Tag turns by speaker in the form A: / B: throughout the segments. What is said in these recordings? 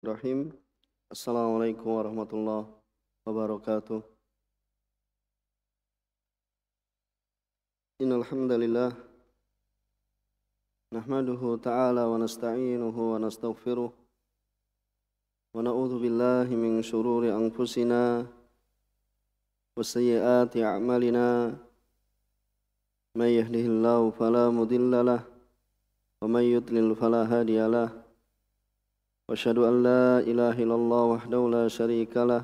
A: الرحيم السلام عليكم ورحمة الله وبركاته إن الحمد لله نحمده تعالى ونستعينه ونستغفره ونعوذ بالله من شرور أنفسنا وسيئات أعمالنا من يهده الله فلا مضل له ومن يضلل فلا هادي له واشهد ان لا اله الا الله وحده لا شريك له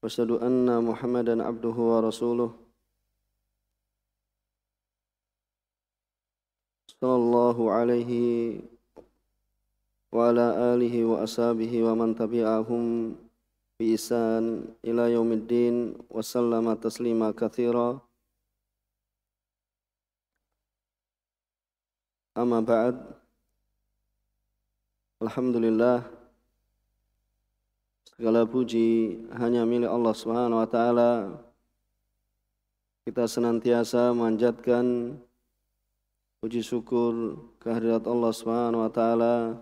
A: واشهد ان محمدا عبده ورسوله صلى الله عليه وعلى اله واصحابه ومن تبعهم بإحسان إلى يوم الدين وسلم تسليما كثيرا أما بعد Alhamdulillah segala puji hanya milik Allah Subhanahu wa taala. Kita senantiasa manjatkan puji syukur kehadirat Allah Subhanahu wa taala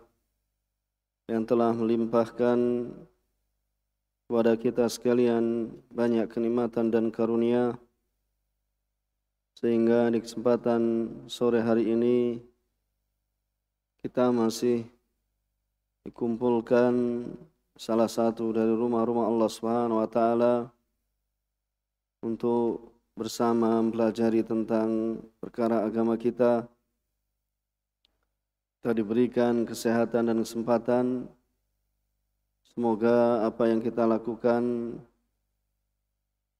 A: yang telah melimpahkan kepada kita sekalian banyak kenikmatan dan karunia sehingga di kesempatan sore hari ini kita masih dikumpulkan salah satu dari rumah-rumah Allah Subhanahu wa taala untuk bersama mempelajari tentang perkara agama kita. Kita diberikan kesehatan dan kesempatan. Semoga apa yang kita lakukan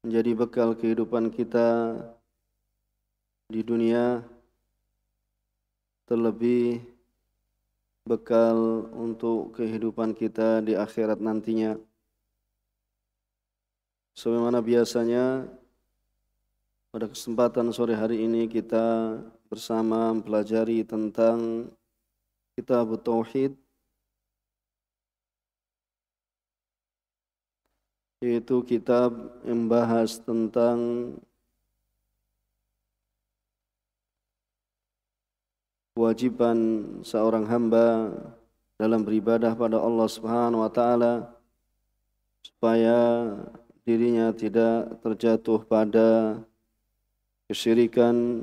A: menjadi bekal kehidupan kita di dunia terlebih bekal untuk kehidupan kita di akhirat nantinya. Sebagaimana biasanya pada kesempatan sore hari ini kita bersama mempelajari tentang kitab tauhid yaitu kitab yang membahas tentang kewajiban seorang hamba dalam beribadah pada Allah Subhanahu wa taala supaya dirinya tidak terjatuh pada kesyirikan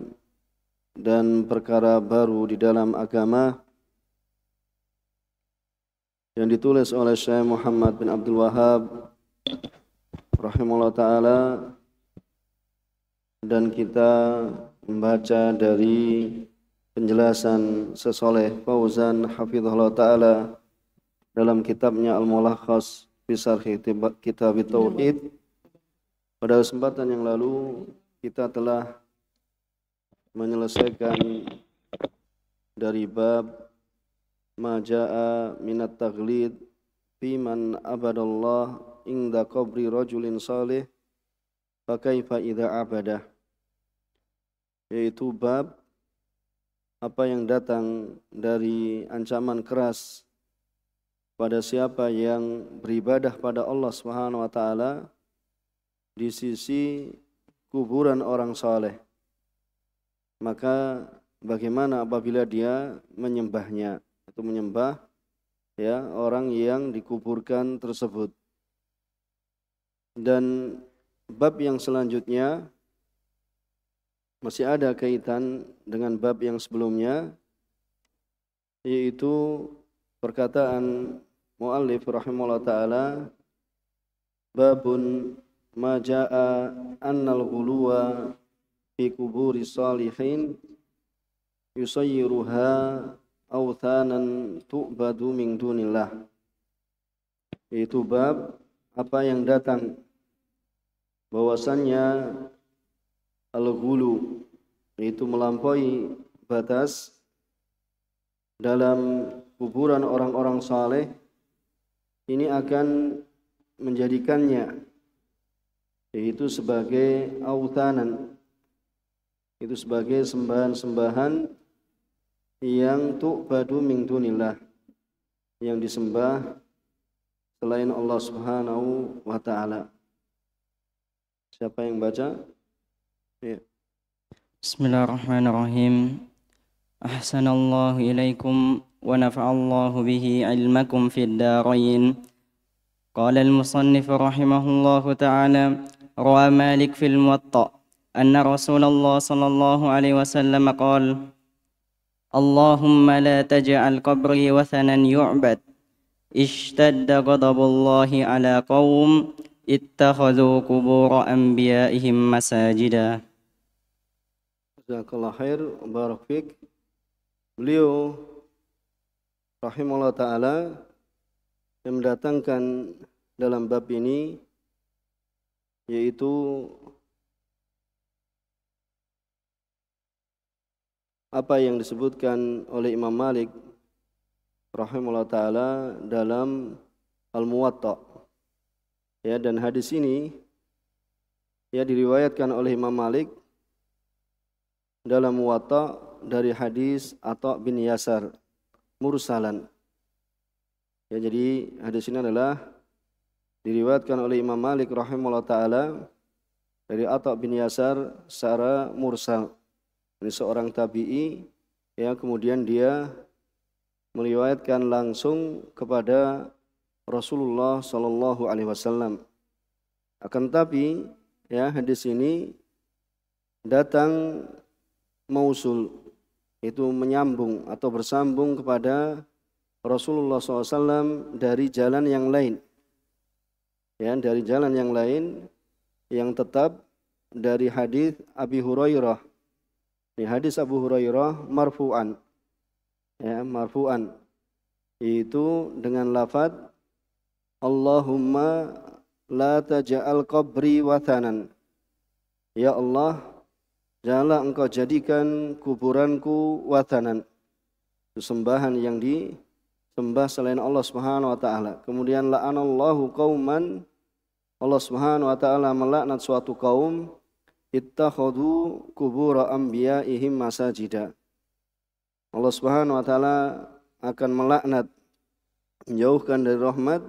A: dan perkara baru di dalam agama yang ditulis oleh Syekh Muhammad bin Abdul Wahab rahimahullah taala dan kita membaca dari penjelasan sesoleh Fauzan Hafizullah Ta'ala dalam kitabnya Al-Mulakhas Fisar Kitab Tauhid pada kesempatan yang lalu kita telah menyelesaikan dari bab maja'a minat taglid fiman abadallah inda qabri rajulin salih fakaifa idza abadah yaitu bab apa yang datang dari ancaman keras pada siapa yang beribadah pada Allah Subhanahu wa taala di sisi kuburan orang saleh. Maka bagaimana apabila dia menyembahnya atau menyembah ya orang yang dikuburkan tersebut. Dan bab yang selanjutnya masih ada kaitan dengan bab yang sebelumnya yaitu perkataan muallif rahimahullah taala babun majaa annal ghuluwa fi kuburi salihin yusayyiruha awthanan tu'badu min dunillah yaitu bab apa yang datang bahwasannya al-ghulu yaitu melampaui batas dalam kuburan orang-orang saleh ini akan menjadikannya yaitu sebagai autanan itu sebagai sembahan-sembahan yang tuh badu dunillah yang disembah selain Allah Subhanahu wa taala. Siapa yang baca?
B: بسم الله الرحمن الرحيم أحسن الله إليكم ونفع الله به علمكم في الدارين قال المصنف رحمه الله تعالى روى مالك في الموطأ أن رسول الله صلى الله عليه وسلم قال اللهم لا تجعل قبري وثنا يعبد اشتد غضب الله على قوم اتخذوا قبور أنبيائهم مساجداً
A: Jazakallah khair, barak Beliau rahimahullah ta'ala yang mendatangkan dalam bab ini yaitu apa yang disebutkan oleh Imam Malik rahimahullah ta'ala dalam Al-Muwatta ya dan hadis ini ya diriwayatkan oleh Imam Malik dalam Muwatta dari hadis atau bin Yasar mursalan. Ya jadi hadis ini adalah diriwayatkan oleh Imam Malik rahimahullah taala dari Atha bin Yasar secara mursal. Ini seorang tabi'i yang kemudian dia meriwayatkan langsung kepada Rasulullah Shallallahu alaihi wasallam. Akan tapi ya hadis ini datang mausul itu menyambung atau bersambung kepada Rasulullah SAW dari jalan yang lain ya dari jalan yang lain yang tetap dari hadis Abi Hurairah ini hadis Abu Hurairah marfu'an ya marfu'an itu dengan lafaz Allahumma la taj'al qabri watanan. ya Allah Janganlah engkau jadikan kuburanku watanan. Sesembahan yang disembah selain Allah Subhanahu wa taala. Kemudian la'anallahu qauman Allah Subhanahu wa taala melaknat suatu kaum ittakhadhu qubur anbiya'ihim masajida. Allah Subhanahu wa taala akan melaknat menjauhkan dari rahmat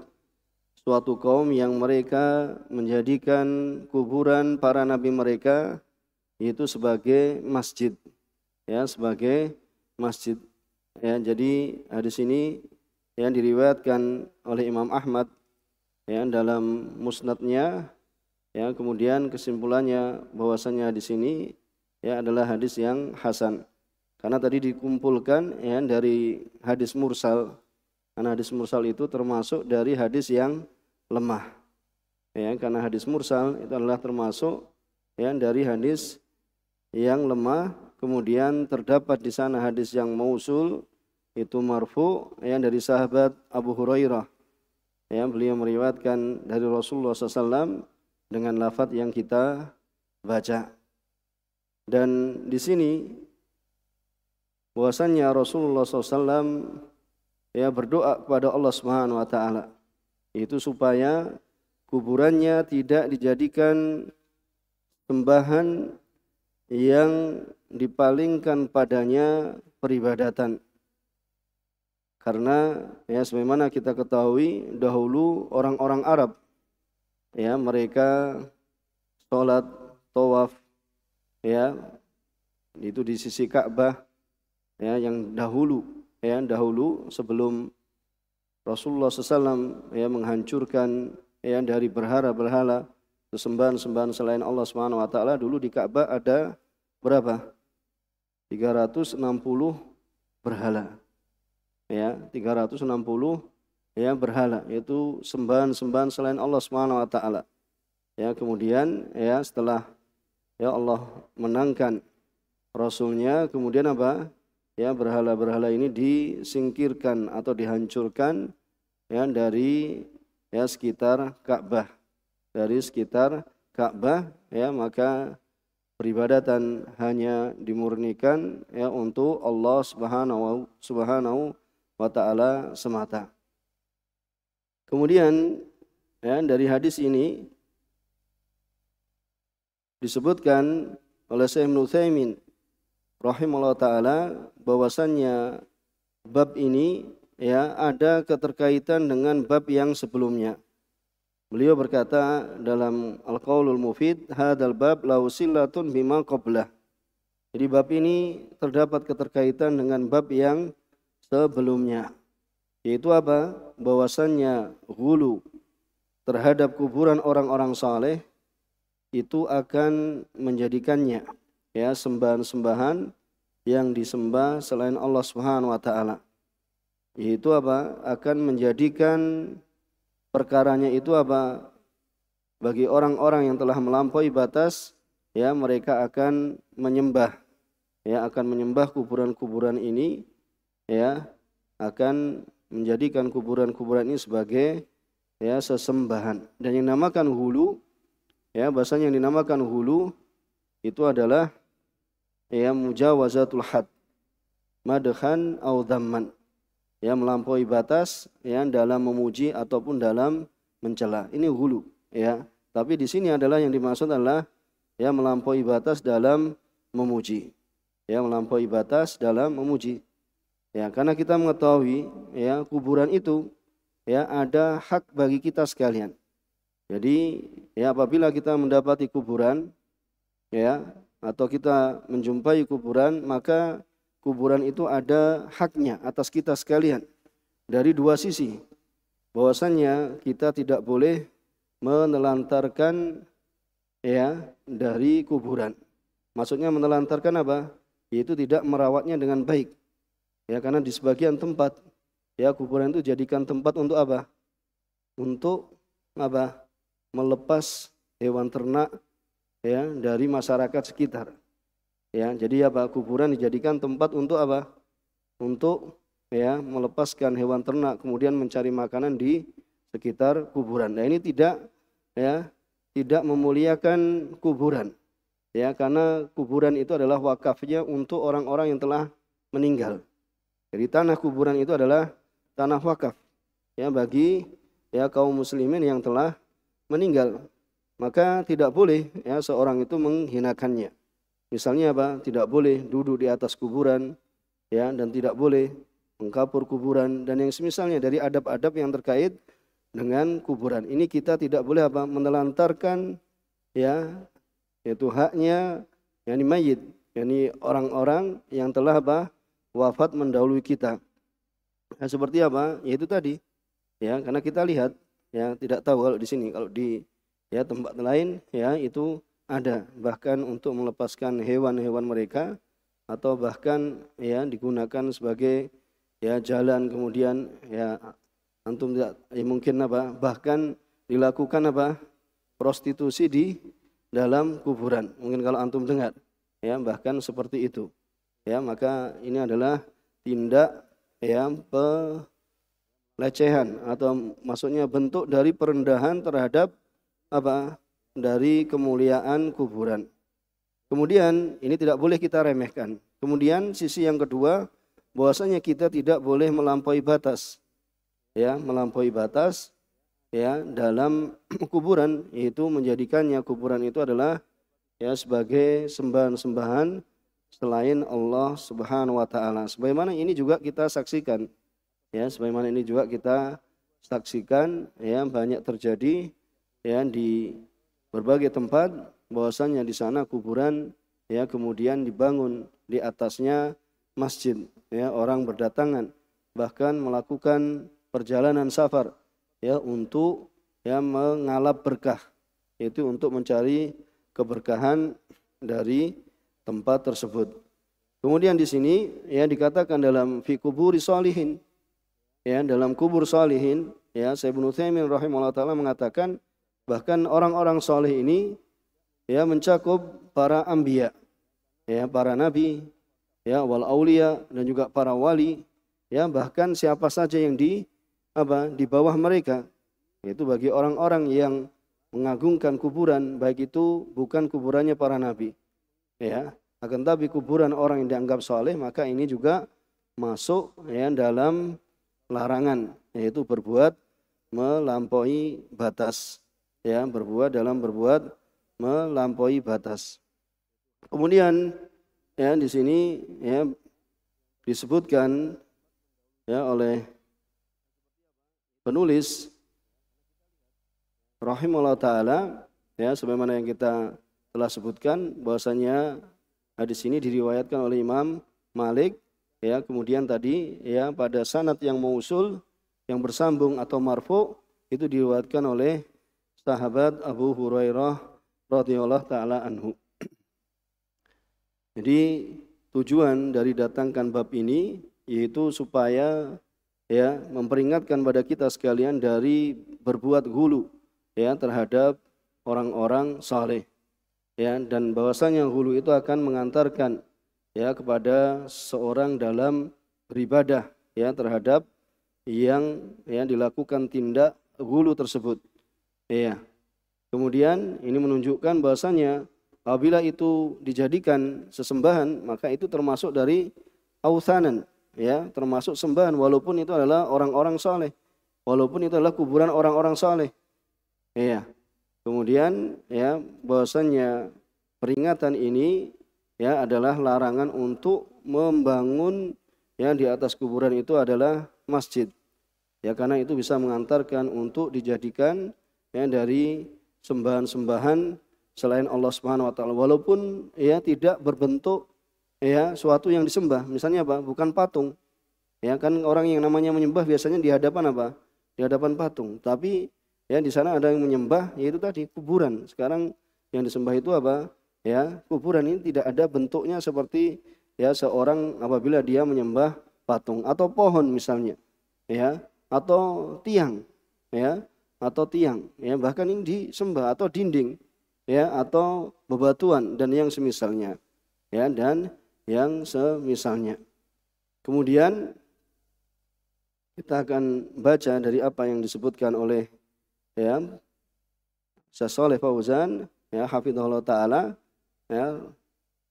A: suatu kaum yang mereka menjadikan kuburan para nabi mereka yaitu sebagai masjid ya sebagai masjid ya jadi hadis ini yang diriwayatkan oleh Imam Ahmad ya dalam musnadnya ya kemudian kesimpulannya bahwasanya hadis ini ya adalah hadis yang hasan karena tadi dikumpulkan ya dari hadis mursal karena hadis mursal itu termasuk dari hadis yang lemah ya karena hadis mursal itu adalah termasuk ya dari hadis yang lemah kemudian terdapat di sana hadis yang mausul itu marfu yang dari sahabat Abu Hurairah yang beliau meriwayatkan dari Rasulullah SAW dengan lafadz yang kita baca dan di sini bahwasannya Rasulullah SAW ya berdoa kepada Allah Subhanahu Wa Taala itu supaya kuburannya tidak dijadikan sembahan yang dipalingkan padanya peribadatan. Karena ya sebagaimana kita ketahui dahulu orang-orang Arab ya mereka sholat tawaf ya itu di sisi Ka'bah ya yang dahulu ya dahulu sebelum Rasulullah SAW ya menghancurkan ya dari berhala-berhala sesembahan-sembahan selain Allah Subhanahu wa taala dulu di Ka'bah ada berapa? 360 berhala. Ya, 360 ya berhala yaitu sembahan-sembahan selain Allah Subhanahu wa taala. Ya, kemudian ya setelah ya Allah menangkan rasulnya kemudian apa? Ya, berhala-berhala ini disingkirkan atau dihancurkan ya dari ya sekitar Ka'bah. Dari sekitar Ka'bah ya maka peribadatan hanya dimurnikan ya untuk Allah Subhanahu Subhanahu wa taala semata. Kemudian ya dari hadis ini disebutkan oleh Syekh Utsaimin rahimahullah taala bahwasannya bab ini ya ada keterkaitan dengan bab yang sebelumnya. Beliau berkata dalam Al-Qaulul Mufid, "Hadal bab lausillatun bima qoblah. Jadi bab ini terdapat keterkaitan dengan bab yang sebelumnya. Yaitu apa? Bahwasannya hulu terhadap kuburan orang-orang saleh itu akan menjadikannya ya sembahan-sembahan yang disembah selain Allah Subhanahu wa taala. Yaitu apa? akan menjadikan perkaranya itu apa bagi orang-orang yang telah melampaui batas ya mereka akan menyembah ya akan menyembah kuburan-kuburan ini ya akan menjadikan kuburan-kuburan ini sebagai ya sesembahan dan yang dinamakan hulu ya bahasanya yang dinamakan hulu itu adalah ya mujawazatul had madhan au ya melampaui batas ya dalam memuji ataupun dalam mencela. Ini hulu ya. Tapi di sini adalah yang dimaksud adalah ya melampaui batas dalam memuji. Ya melampaui batas dalam memuji. Ya karena kita mengetahui ya kuburan itu ya ada hak bagi kita sekalian. Jadi ya apabila kita mendapati kuburan ya atau kita menjumpai kuburan maka kuburan itu ada haknya atas kita sekalian dari dua sisi. Bahwasannya kita tidak boleh menelantarkan ya dari kuburan. Maksudnya menelantarkan apa? Yaitu tidak merawatnya dengan baik. Ya karena di sebagian tempat ya kuburan itu jadikan tempat untuk apa? Untuk apa? Melepas hewan ternak ya dari masyarakat sekitar. Ya, jadi apa kuburan dijadikan tempat untuk apa? Untuk ya melepaskan hewan ternak kemudian mencari makanan di sekitar kuburan. Nah, ini tidak ya tidak memuliakan kuburan. Ya, karena kuburan itu adalah wakafnya untuk orang-orang yang telah meninggal. Jadi tanah kuburan itu adalah tanah wakaf ya bagi ya kaum muslimin yang telah meninggal. Maka tidak boleh ya seorang itu menghinakannya. Misalnya apa? Tidak boleh duduk di atas kuburan ya dan tidak boleh mengkapur kuburan dan yang semisalnya dari adab-adab yang terkait dengan kuburan. Ini kita tidak boleh apa? menelantarkan ya yaitu haknya yakni mayit, yakni orang-orang yang telah apa? wafat mendahului kita. Nah, seperti apa? Yaitu tadi ya karena kita lihat ya tidak tahu kalau di sini kalau di ya tempat lain ya itu ada bahkan untuk melepaskan hewan-hewan mereka atau bahkan ya digunakan sebagai ya jalan kemudian ya antum tidak ya mungkin apa bahkan dilakukan apa prostitusi di dalam kuburan mungkin kalau antum dengar ya bahkan seperti itu ya maka ini adalah tindak ya pelecehan atau maksudnya bentuk dari perendahan terhadap apa dari kemuliaan kuburan. Kemudian ini tidak boleh kita remehkan. Kemudian sisi yang kedua, bahwasanya kita tidak boleh melampaui batas. Ya, melampaui batas ya dalam kuburan yaitu menjadikannya kuburan itu adalah ya sebagai sembahan-sembahan selain Allah Subhanahu wa taala. Sebagaimana ini juga kita saksikan. Ya, sebagaimana ini juga kita saksikan ya banyak terjadi ya di berbagai tempat bahwasanya di sana kuburan ya kemudian dibangun di atasnya masjid ya orang berdatangan bahkan melakukan perjalanan safar ya untuk ya mengalap berkah yaitu untuk mencari keberkahan dari tempat tersebut. Kemudian di sini ya dikatakan dalam fi kuburi salihin ya dalam kubur salihin ya Syekh Ibnu Utsaimin rahimahullah taala mengatakan Bahkan orang-orang soleh ini ya mencakup para ambia, ya para nabi, ya wal aulia dan juga para wali, ya bahkan siapa saja yang di apa di bawah mereka. yaitu bagi orang-orang yang mengagungkan kuburan baik itu bukan kuburannya para nabi, ya akan tapi kuburan orang yang dianggap soleh maka ini juga masuk ya dalam larangan yaitu berbuat melampaui batas ya berbuat dalam berbuat melampaui batas. Kemudian ya di sini ya disebutkan ya oleh penulis rahimahullah taala ya sebagaimana yang kita telah sebutkan bahwasanya hadis ini diriwayatkan oleh Imam Malik ya kemudian tadi ya pada sanat yang mausul yang bersambung atau marfu itu diriwayatkan oleh sahabat Abu Hurairah radhiyallahu taala anhu. Jadi tujuan dari datangkan bab ini yaitu supaya ya memperingatkan pada kita sekalian dari berbuat hulu ya terhadap orang-orang saleh ya dan bahwasanya hulu itu akan mengantarkan ya kepada seorang dalam beribadah ya terhadap yang ya dilakukan tindak hulu tersebut Iya. Kemudian ini menunjukkan bahasanya apabila itu dijadikan sesembahan maka itu termasuk dari authanan ya termasuk sembahan walaupun itu adalah orang-orang soleh walaupun itu adalah kuburan orang-orang soleh iya kemudian ya bahasanya peringatan ini ya adalah larangan untuk membangun yang di atas kuburan itu adalah masjid ya karena itu bisa mengantarkan untuk dijadikan ya dari sembahan-sembahan selain Allah Subhanahu wa taala walaupun ya tidak berbentuk ya suatu yang disembah misalnya apa bukan patung ya kan orang yang namanya menyembah biasanya di hadapan apa di hadapan patung tapi ya di sana ada yang menyembah yaitu tadi kuburan sekarang yang disembah itu apa ya kuburan ini tidak ada bentuknya seperti ya seorang apabila dia menyembah patung atau pohon misalnya ya atau tiang ya atau tiang ya bahkan ini disembah atau dinding ya atau bebatuan dan yang semisalnya ya dan yang semisalnya kemudian kita akan baca dari apa yang disebutkan oleh ya Syaikh Fauzan ya hafizahullah taala ya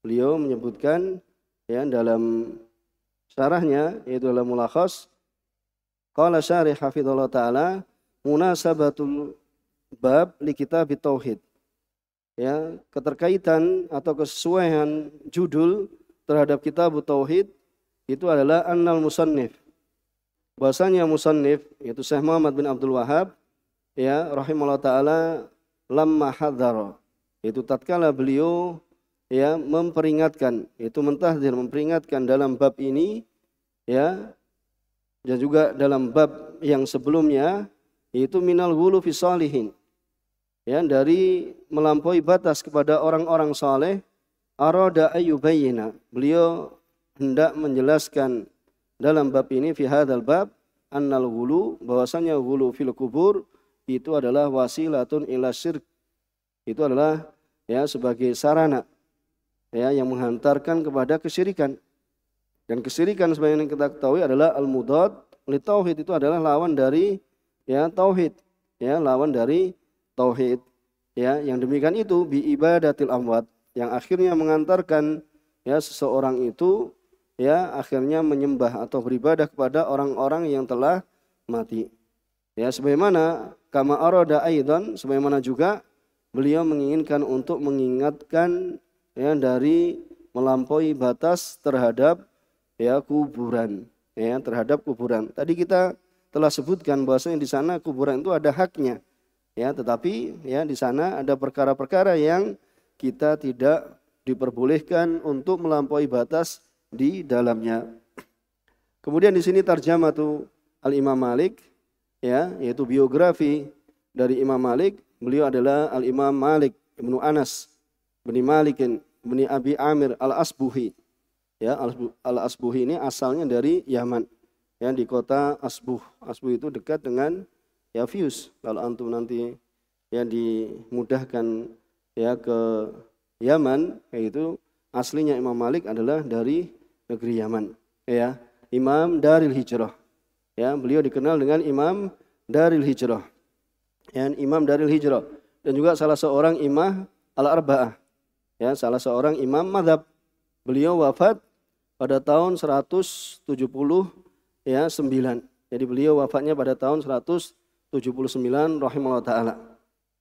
A: beliau menyebutkan ya dalam syarahnya yaitu dalam mulakhas qala syarih taala munasabatul bab li kitab tauhid. Ya, keterkaitan atau kesesuaian judul terhadap kitab tauhid itu adalah annal musannif. Bahasanya musannif yaitu Syekh Muhammad bin Abdul Wahab ya rahimahullah taala lamma hadzara itu tatkala beliau ya memperingatkan itu mentahdir memperingatkan dalam bab ini ya dan juga dalam bab yang sebelumnya yaitu minal gulu fisalihin salihin. Ya, dari melampaui batas kepada orang-orang saleh arada ayyubayyina. Beliau hendak menjelaskan dalam bab ini fi hadzal bab annal gulu bahwasanya gulu fil kubur itu adalah wasilatun ila syirk. Itu adalah ya sebagai sarana ya yang menghantarkan kepada kesyirikan. Dan kesyirikan sebagaimana kita ketahui adalah al-mudad li tauhid itu adalah lawan dari ya tauhid ya lawan dari tauhid ya yang demikian itu bi ibadatil amwat yang akhirnya mengantarkan ya seseorang itu ya akhirnya menyembah atau beribadah kepada orang-orang yang telah mati ya sebagaimana kama arada aidan sebagaimana juga beliau menginginkan untuk mengingatkan ya dari melampaui batas terhadap ya kuburan ya terhadap kuburan tadi kita telah sebutkan bahwasanya di sana kuburan itu ada haknya. Ya, tetapi ya di sana ada perkara-perkara yang kita tidak diperbolehkan untuk melampaui batas di dalamnya. Kemudian di sini terjemah tuh Al Imam Malik ya, yaitu biografi dari Imam Malik. Beliau adalah Al Imam Malik Ibnu Anas bin Malik bin Abi Amir Al Asbuhi. Ya, Al Asbuhi ini asalnya dari Yaman ya di kota Asbuh. Asbuh itu dekat dengan Yafius. Kalau antum nanti yang dimudahkan ya ke Yaman yaitu aslinya Imam Malik adalah dari negeri Yaman ya Imam Daril Hijrah ya beliau dikenal dengan Imam Daril Hijrah dan ya, Imam Daril Hijrah dan juga salah seorang imam al arbaah ya salah seorang imam madhab beliau wafat pada tahun 170 ya 9. Jadi beliau wafatnya pada tahun 179 rahimahullah taala.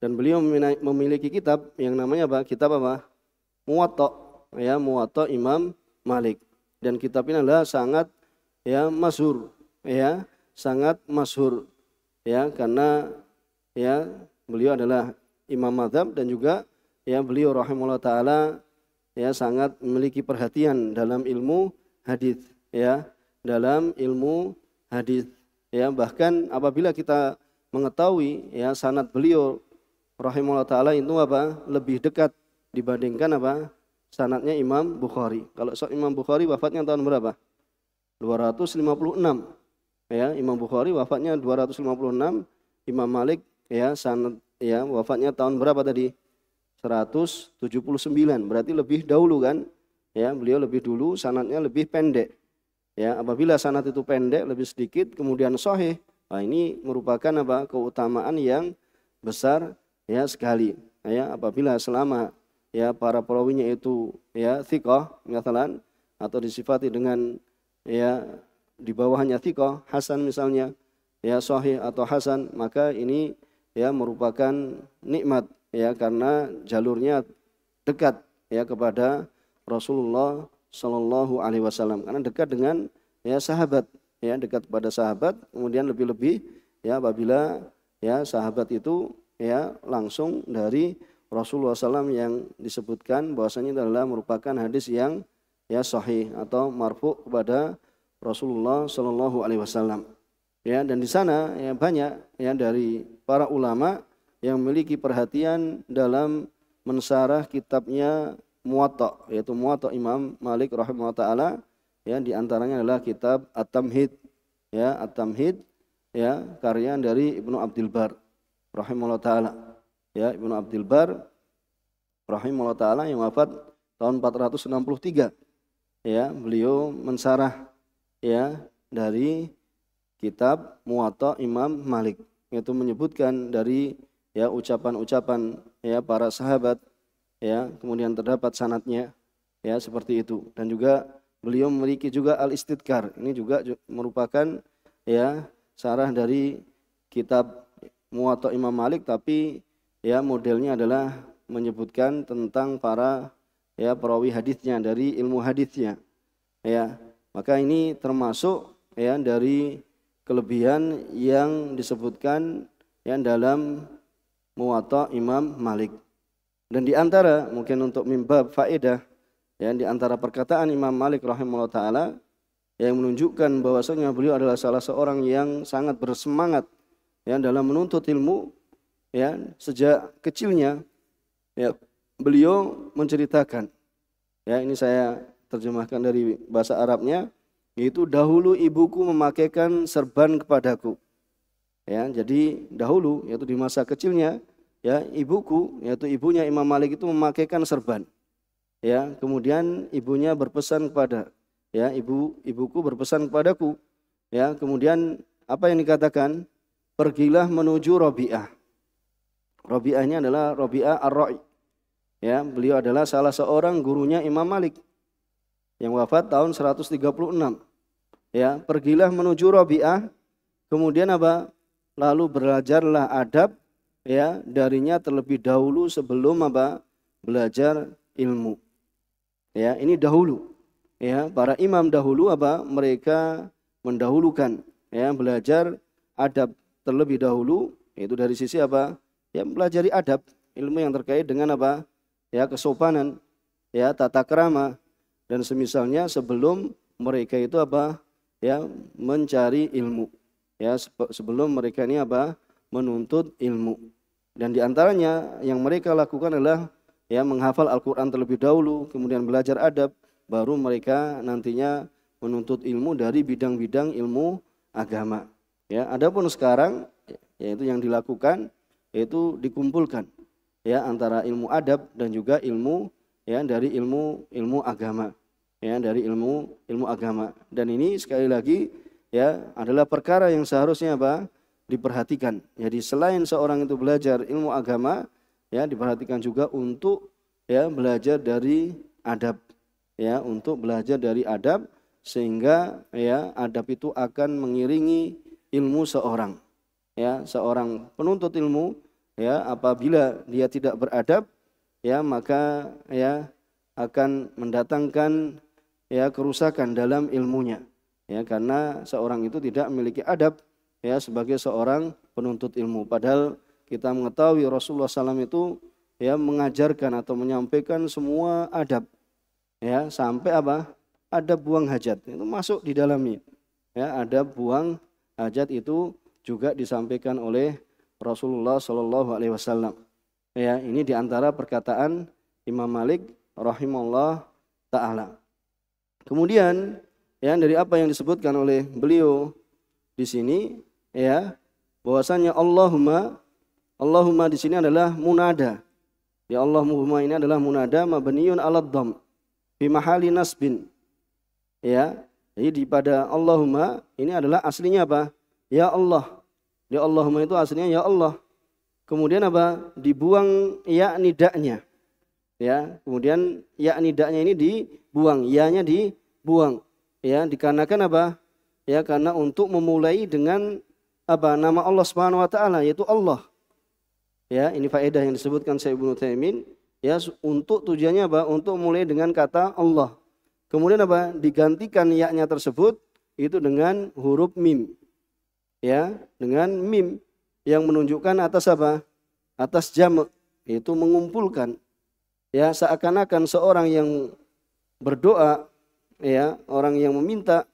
A: Dan beliau memiliki kitab yang namanya apa? Kitab apa? Muwatta, ya Muwatta Imam Malik. Dan kitab ini adalah sangat ya masyhur, ya, sangat masyhur. Ya, karena ya beliau adalah imam madhab dan juga ya beliau rahimahullah taala ya sangat memiliki perhatian dalam ilmu hadis ya dalam ilmu hadis ya bahkan apabila kita mengetahui ya sanad beliau rahimahullah taala itu apa lebih dekat dibandingkan apa sanadnya Imam Bukhari kalau so, Imam Bukhari wafatnya tahun berapa 256 ya Imam Bukhari wafatnya 256 Imam Malik ya sanad ya wafatnya tahun berapa tadi 179 berarti lebih dahulu kan ya beliau lebih dulu sanatnya lebih pendek Ya, apabila sanat itu pendek lebih sedikit kemudian sahih, nah ini merupakan apa? keutamaan yang besar ya sekali. Ya, apabila selama ya para perawinya itu ya thiqah misalkan atau disifati dengan ya di bawahnya thiqah, hasan misalnya, ya sahih atau hasan, maka ini ya merupakan nikmat ya karena jalurnya dekat ya kepada Rasulullah Shallallahu Alaihi Wasallam karena dekat dengan ya sahabat ya dekat pada sahabat kemudian lebih-lebih ya apabila ya sahabat itu ya langsung dari Rasulullah SAW yang disebutkan bahwasanya adalah merupakan hadis yang ya sahih atau marfu kepada Rasulullah Shallallahu Alaihi Wasallam ya dan di sana ya banyak ya dari para ulama yang memiliki perhatian dalam mensarah kitabnya Muwatta yaitu Muwatta Imam Malik rahimahullah taala ya di antaranya adalah kitab At-Tamhid ya At-Tamhid ya karya dari Ibnu Abdul Bar rahimahullah taala ya Ibnu Abdul Bar rahimahullah taala yang wafat tahun 463 ya beliau mensarah ya dari kitab Muwatta Imam Malik yaitu menyebutkan dari ya ucapan-ucapan ya para sahabat ya kemudian terdapat sanatnya ya seperti itu dan juga beliau memiliki juga al istidkar ini juga merupakan ya sarah dari kitab Muwatta Imam Malik tapi ya modelnya adalah menyebutkan tentang para ya perawi hadisnya dari ilmu hadisnya ya maka ini termasuk ya dari kelebihan yang disebutkan yang dalam Muwatta Imam Malik dan di antara mungkin untuk mimbab faedah ya di antara perkataan Imam Malik rahimahullah taala yang menunjukkan bahwasanya beliau adalah salah seorang yang sangat bersemangat ya dalam menuntut ilmu ya sejak kecilnya ya beliau menceritakan ya ini saya terjemahkan dari bahasa Arabnya yaitu dahulu ibuku memakaikan serban kepadaku ya jadi dahulu yaitu di masa kecilnya ya ibuku yaitu ibunya Imam Malik itu memakaikan serban ya kemudian ibunya berpesan kepada ya ibu ibuku berpesan kepadaku ya kemudian apa yang dikatakan pergilah menuju Robiah Robiahnya adalah Robiah ar -Roy. ya beliau adalah salah seorang gurunya Imam Malik yang wafat tahun 136 ya pergilah menuju Robiah kemudian apa lalu belajarlah adab ya darinya terlebih dahulu sebelum apa belajar ilmu ya ini dahulu ya para imam dahulu apa mereka mendahulukan ya belajar adab terlebih dahulu itu dari sisi apa ya mempelajari adab ilmu yang terkait dengan apa ya kesopanan ya tata kerama dan semisalnya sebelum mereka itu apa ya mencari ilmu ya sebelum mereka ini apa menuntut ilmu. Dan diantaranya yang mereka lakukan adalah ya menghafal Al-Quran terlebih dahulu, kemudian belajar adab, baru mereka nantinya menuntut ilmu dari bidang-bidang ilmu agama. Ya, adapun sekarang yaitu yang dilakukan yaitu dikumpulkan ya antara ilmu adab dan juga ilmu ya dari ilmu ilmu agama ya dari ilmu ilmu agama dan ini sekali lagi ya adalah perkara yang seharusnya apa diperhatikan. Jadi selain seorang itu belajar ilmu agama, ya diperhatikan juga untuk ya belajar dari adab, ya untuk belajar dari adab sehingga ya adab itu akan mengiringi ilmu seorang, ya seorang penuntut ilmu, ya apabila dia tidak beradab, ya maka ya akan mendatangkan ya kerusakan dalam ilmunya, ya karena seorang itu tidak memiliki adab ya sebagai seorang penuntut ilmu. Padahal kita mengetahui Rasulullah SAW itu ya mengajarkan atau menyampaikan semua adab ya sampai apa ada buang hajat itu masuk di dalamnya ya ada buang hajat itu juga disampaikan oleh Rasulullah Shallallahu Alaihi Wasallam ya ini diantara perkataan Imam Malik rahimahullah taala kemudian ya dari apa yang disebutkan oleh beliau di sini ya bahwasanya Allahumma Allahumma di sini adalah munada. Ya Allahumma ini adalah munada mabniun beniun dham fi mahali nasbin. Ya. Jadi pada Allahumma ini adalah aslinya apa? Ya Allah. Ya Allahumma itu aslinya ya Allah. Kemudian apa? Dibuang ya nidaknya. Ya, kemudian ya nidaknya ini dibuang, ya-nya dibuang. Ya, dikarenakan apa? Ya, karena untuk memulai dengan apa nama Allah Subhanahu wa taala yaitu Allah. Ya, ini faedah yang disebutkan Syekh Ibnu Taimin ya untuk tujuannya apa? Untuk mulai dengan kata Allah. Kemudian apa? Digantikan yaknya tersebut itu dengan huruf mim. Ya, dengan mim yang menunjukkan atas apa? Atas jamak itu mengumpulkan. Ya, seakan-akan seorang yang berdoa ya, orang yang meminta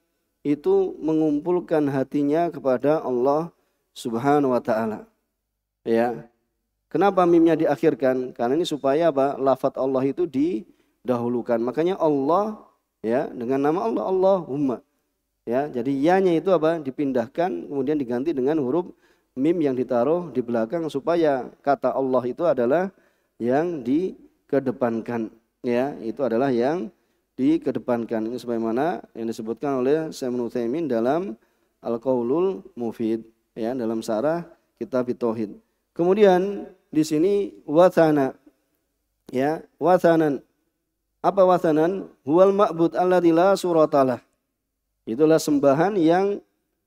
A: itu mengumpulkan hatinya kepada Allah Subhanahu wa taala. Ya. Kenapa mimnya diakhirkan? Karena ini supaya apa? Lafat Allah itu didahulukan. Makanya Allah ya dengan nama Allah Allahumma. Ya, jadi ya nya itu apa? dipindahkan kemudian diganti dengan huruf mim yang ditaruh di belakang supaya kata Allah itu adalah yang dikedepankan. Ya, itu adalah yang dikedepankan. Ini sebagaimana yang disebutkan oleh Syaikhul Utsaimin dalam Al-Qaulul Mufid ya dalam sarah kitab Tauhid. Kemudian di sini wasana ya wasanan apa wasanan huwal ma'bud alladzi la suratalah itulah sembahan yang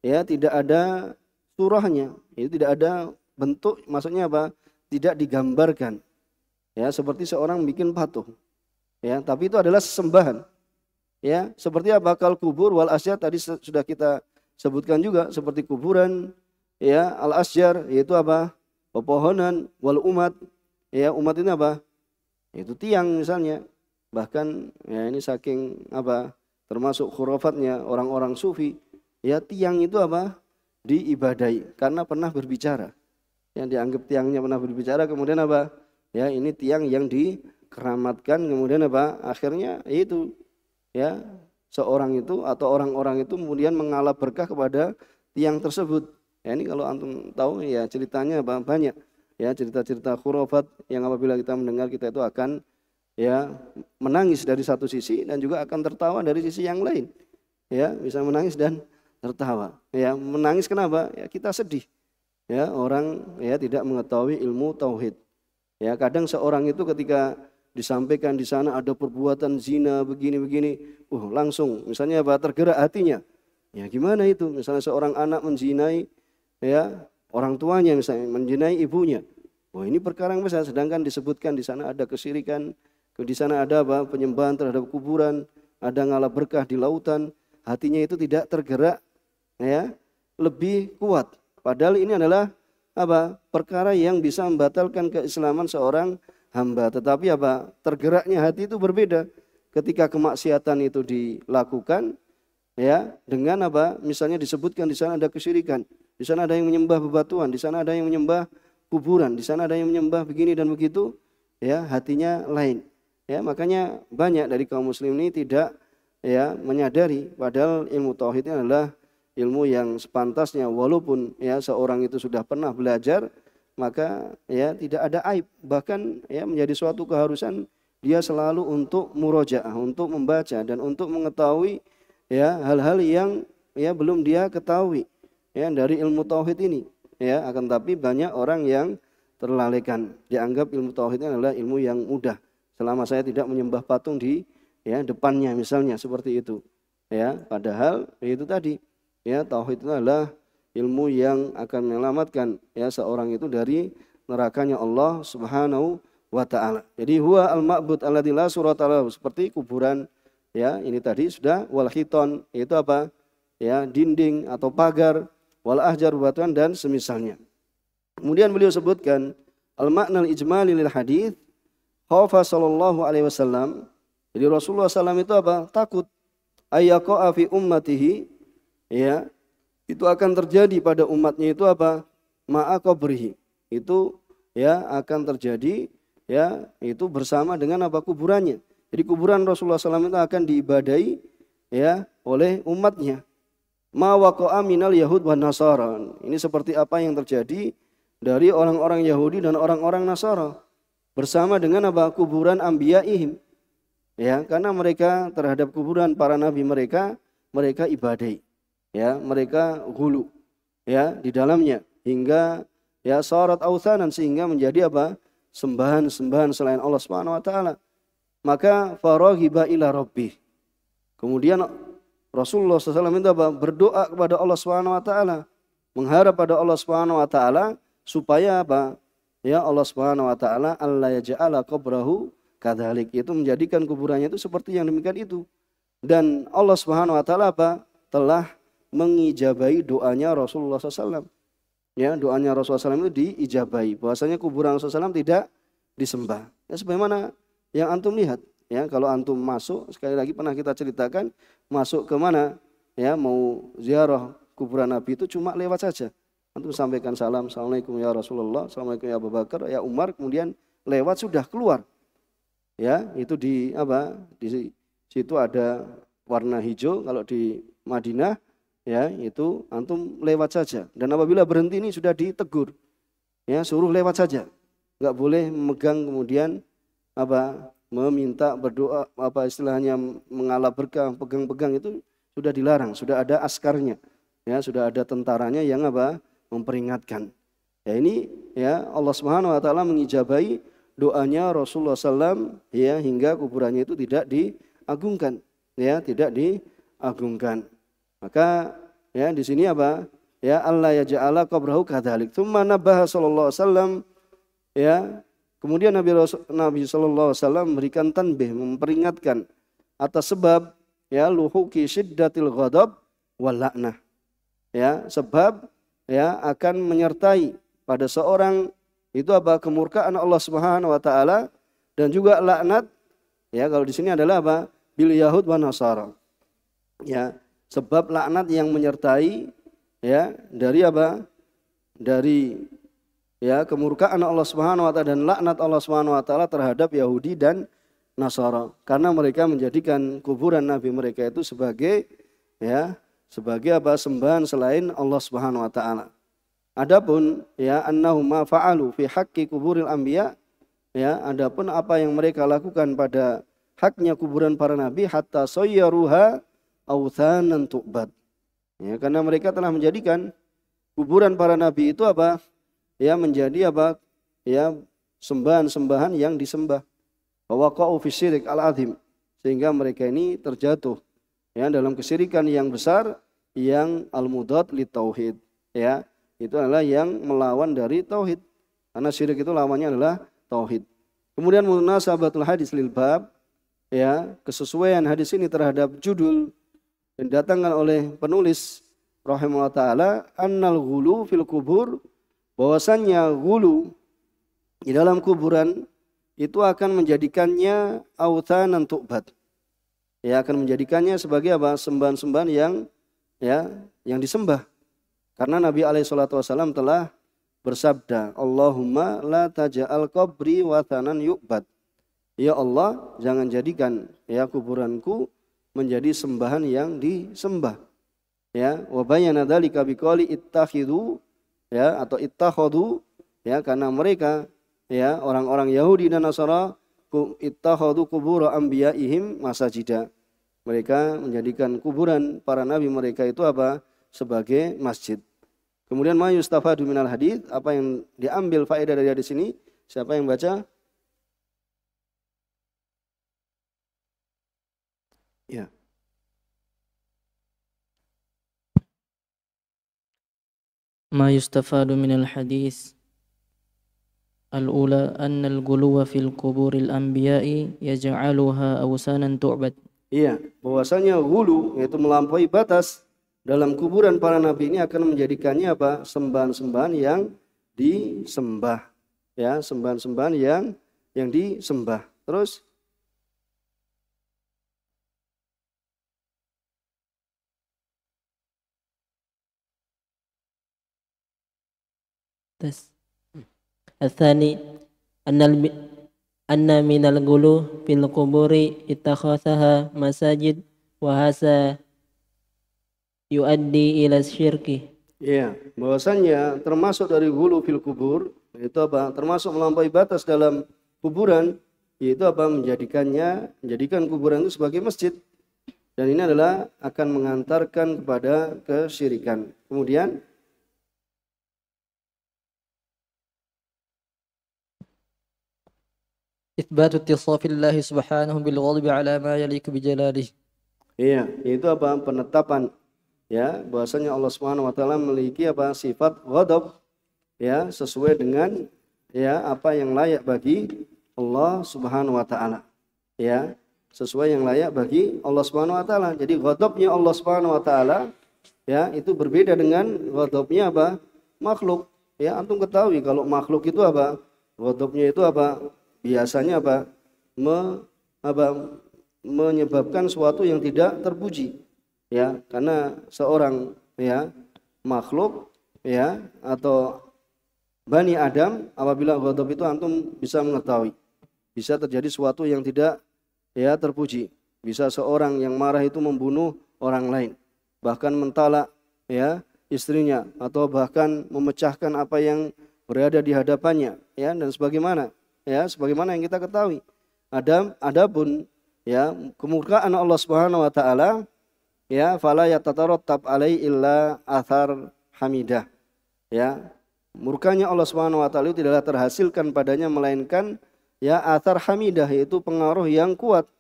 A: ya tidak ada surahnya itu tidak ada bentuk maksudnya apa tidak digambarkan ya seperti seorang bikin patung ya tapi itu adalah sesembahan ya seperti apa kal kubur wal asyar tadi sudah kita sebutkan juga seperti kuburan ya al asyar yaitu apa pepohonan wal umat ya umat ini apa itu tiang misalnya bahkan ya ini saking apa termasuk khurafatnya orang-orang sufi ya tiang itu apa diibadai karena pernah berbicara yang dianggap tiangnya pernah berbicara kemudian apa ya ini tiang yang di keramatkan kemudian apa akhirnya ya itu ya seorang itu atau orang-orang itu kemudian mengalah berkah kepada tiang tersebut ya ini kalau antum tahu ya ceritanya apa banyak ya cerita-cerita khurafat yang apabila kita mendengar kita itu akan ya menangis dari satu sisi dan juga akan tertawa dari sisi yang lain ya bisa menangis dan tertawa ya menangis kenapa ya kita sedih ya orang ya tidak mengetahui ilmu tauhid ya kadang seorang itu ketika disampaikan di sana ada perbuatan zina begini-begini, uh langsung misalnya apa tergerak hatinya. Ya gimana itu? Misalnya seorang anak menzinai ya orang tuanya misalnya menzinai ibunya. Wah ini perkara yang besar. Sedangkan disebutkan di sana ada kesirikan, di sana ada apa? Penyembahan terhadap kuburan, ada ngalah berkah di lautan. Hatinya itu tidak tergerak, ya lebih kuat. Padahal ini adalah apa? Perkara yang bisa membatalkan keislaman seorang hamba. Tetapi apa? Tergeraknya hati itu berbeda ketika kemaksiatan itu dilakukan ya dengan apa? Misalnya disebutkan di sana ada kesyirikan, di sana ada yang menyembah bebatuan, di sana ada yang menyembah kuburan, di sana ada yang menyembah begini dan begitu, ya hatinya lain. Ya, makanya banyak dari kaum muslim ini tidak ya menyadari padahal ilmu tauhid adalah ilmu yang sepantasnya walaupun ya seorang itu sudah pernah belajar maka ya tidak ada aib bahkan ya menjadi suatu keharusan dia selalu untuk murojaah untuk membaca dan untuk mengetahui ya hal-hal yang ya belum dia ketahui ya dari ilmu tauhid ini ya akan tapi banyak orang yang terlalaikan dianggap ilmu tauhid adalah ilmu yang mudah selama saya tidak menyembah patung di ya depannya misalnya seperti itu ya padahal ya, itu tadi ya tauhid itu adalah ilmu yang akan menyelamatkan ya seorang itu dari nerakanya Allah Subhanahu wa taala. Jadi huwa al-ma'bud alladzi la surata seperti kuburan ya ini tadi sudah wal khiton itu apa? ya dinding atau pagar wal ahjar batuan dan semisalnya. Kemudian beliau sebutkan al makna ijmali lil hadis khafa sallallahu alaihi wasallam. Jadi Rasulullah SAW itu apa? Takut ayyaqa fi ummatihi ya itu akan terjadi pada umatnya itu apa? Ma'akobrihi. Itu ya akan terjadi ya itu bersama dengan apa kuburannya. Jadi kuburan Rasulullah SAW itu akan diibadai ya oleh umatnya. Ma minal yahud wa nasaran. Ini seperti apa yang terjadi dari orang-orang Yahudi dan orang-orang Nasara bersama dengan apa kuburan ambiyaihim. Ya, karena mereka terhadap kuburan para nabi mereka mereka ibadai ya mereka hulu ya di dalamnya hingga ya sarat authanan sehingga menjadi apa sembahan-sembahan selain Allah Subhanahu wa taala maka faraghiba ila robi kemudian Rasulullah SAW itu berdoa kepada Allah Subhanahu wa taala mengharap pada Allah Subhanahu wa taala supaya apa ya Allah Subhanahu wa taala Allah yaj'ala qabrahu kadhalik itu menjadikan kuburannya itu seperti yang demikian itu dan Allah Subhanahu wa taala apa telah mengijabai doanya Rasulullah SAW. Ya, doanya Rasulullah SAW itu diijabai. Bahwasanya kuburan Rasulullah SAW tidak disembah. Ya, sebagaimana yang antum lihat. Ya, kalau antum masuk, sekali lagi pernah kita ceritakan, masuk ke mana? Ya, mau ziarah kuburan Nabi itu cuma lewat saja. Antum sampaikan salam, Assalamualaikum ya Rasulullah, Assalamualaikum ya Abu Bakar, ya Umar, kemudian lewat sudah keluar. Ya, itu di apa? Di situ ada warna hijau kalau di Madinah ya itu antum lewat saja dan apabila berhenti ini sudah ditegur ya suruh lewat saja nggak boleh megang kemudian apa meminta berdoa apa istilahnya mengalah berkah pegang-pegang itu sudah dilarang sudah ada askarnya ya sudah ada tentaranya yang apa memperingatkan ya ini ya Allah Subhanahu Wa Taala mengijabai doanya Rasulullah SAW ya hingga kuburannya itu tidak diagungkan ya tidak diagungkan maka ya di sini apa? Ya Allah ya ja'ala qabrahu kadzalik. Tsumma nabaha sallallahu alaihi wasallam ya kemudian Nabi Rasul, Nabi sallallahu alaihi wasallam memberikan tanbih memperingatkan atas sebab ya luhuki syiddatil ghadab wal laknah. Ya, sebab ya akan menyertai pada seorang itu apa kemurkaan Allah Subhanahu wa taala dan juga laknat ya kalau di sini adalah apa bil yahud wa nasara. Ya, sebab laknat yang menyertai ya dari apa? Dari ya kemurkaan Allah Subhanahu wa taala dan laknat Allah Subhanahu wa taala terhadap Yahudi dan Nasara karena mereka menjadikan kuburan nabi mereka itu sebagai ya sebagai apa sembahan selain Allah Subhanahu wa taala. Adapun ya annahum ma fa'alu fi haqqi kuburil anbiya ya adapun apa yang mereka lakukan pada haknya kuburan para nabi hatta sayyaruha authanan tu'bad. Ya, karena mereka telah menjadikan kuburan para nabi itu apa? Ya menjadi apa? Ya sembahan-sembahan yang disembah. Wa qa'u fi al-azim sehingga mereka ini terjatuh ya dalam kesirikan yang besar yang al-mudad li tauhid ya itu adalah yang melawan dari tauhid karena syirik itu lawannya adalah tauhid kemudian munasabatul hadis lil bab ya kesesuaian hadis ini terhadap judul didatangkan oleh penulis rahimahullah taala annal ghulu fil kubur bahwasannya ghulu di dalam kuburan itu akan menjadikannya authanan tu'bad. Ya akan menjadikannya sebagai apa? sembahan-sembahan yang ya yang disembah. Karena Nabi alaihi salatu wasallam telah bersabda, "Allahumma la taj'al qabri watanan yu'bad." Ya Allah, jangan jadikan ya kuburanku menjadi sembahan yang disembah. Ya, wa bayyana dzalika biqali ittakhidu ya atau ittakhadu ya karena mereka ya orang-orang Yahudi dan Nasara ittakhadu qubur anbiya'ihim masajida. Mereka menjadikan kuburan para nabi mereka itu apa? sebagai masjid. Kemudian ma yustafadu minal hadis, apa yang diambil faedah dari hadis ini? Siapa yang baca?
B: ما يستفاد من الحديث الأولى أن الغلو في القبور الأنبياء يجعلها أوسانا تعبد
A: Iya, bahwasanya gulu yaitu melampaui batas dalam kuburan para nabi ini akan menjadikannya apa? sembahan-sembahan yang disembah. Ya, sembahan-sembahan yang yang disembah. Terus
B: Tes. Al-Thani anna minal gulu fil kuburi ittakhasaha masajid wa hasa yuaddi ila syirki.
A: Iya, bahwasannya termasuk dari gulu fil kubur itu apa? Termasuk melampaui batas dalam kuburan yaitu apa menjadikannya menjadikan kuburan itu sebagai masjid dan ini adalah akan mengantarkan kepada kesyirikan. Kemudian
B: Itbatu ittisafillahi subhanahu bil ghadbi ala ma yaliku bi jalalih.
A: Iya, itu apa? Penetapan ya, bahwasanya Allah Subhanahu wa taala memiliki apa? sifat ghadab ya, sesuai dengan ya apa yang layak bagi Allah Subhanahu wa taala. Ya, sesuai yang layak bagi Allah Subhanahu wa taala. Jadi ghadabnya Allah Subhanahu wa taala ya, itu berbeda dengan ghadabnya apa? makhluk. Ya, antum ketahui kalau makhluk itu apa? Ghadabnya itu apa? biasanya apa? Me, apa menyebabkan suatu yang tidak terpuji ya karena seorang ya makhluk ya atau Bani Adam apabila ghadab itu antum bisa mengetahui bisa terjadi suatu yang tidak ya terpuji bisa seorang yang marah itu membunuh orang lain bahkan mentalak ya istrinya atau bahkan memecahkan apa yang berada di hadapannya ya dan sebagaimana ya sebagaimana yang kita ketahui. Ada adapun ya kemurkaan Allah Subhanahu wa taala ya fala yatatarattab alai illa athar hamidah. Ya, murkanya Allah Subhanahu wa taala tidaklah terhasilkan padanya melainkan ya athar hamidah yaitu pengaruh yang kuat.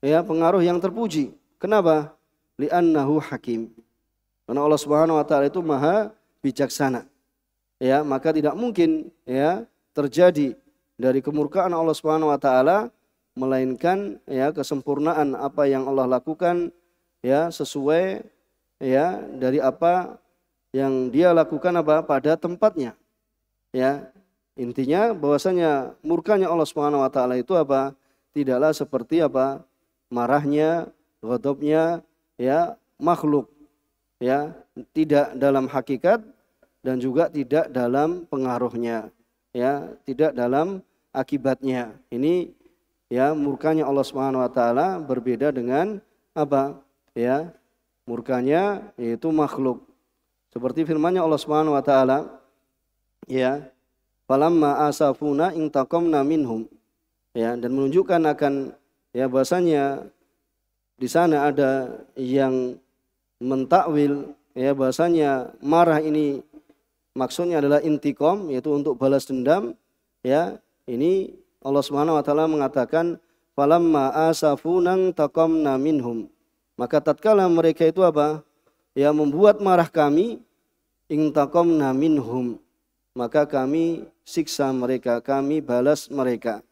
A: Ya, pengaruh yang terpuji. Kenapa? Li'annahu hakim. Karena Allah Subhanahu wa taala itu maha bijaksana. Ya, maka tidak mungkin ya terjadi dari kemurkaan Allah Subhanahu wa taala melainkan ya kesempurnaan apa yang Allah lakukan ya sesuai ya dari apa yang dia lakukan apa pada tempatnya ya intinya bahwasanya murkanya Allah Subhanahu wa taala itu apa tidaklah seperti apa marahnya ghadabnya ya makhluk ya tidak dalam hakikat dan juga tidak dalam pengaruhnya ya tidak dalam akibatnya. Ini ya murkanya Allah Subhanahu wa taala berbeda dengan apa? Ya, murkanya yaitu makhluk. Seperti firman-Nya Allah Subhanahu wa taala ya, "Falamma asafuna intaqamna minhum." Ya, dan menunjukkan akan ya bahasanya di sana ada yang mentakwil ya bahasanya marah ini maksudnya adalah intikom yaitu untuk balas dendam ya ini Allah Subhanahu wa taala mengatakan falamma asafunang taqamna minhum. Maka tatkala mereka itu apa? Ya membuat marah kami ing taqamna minhum. Maka kami siksa mereka, kami balas mereka.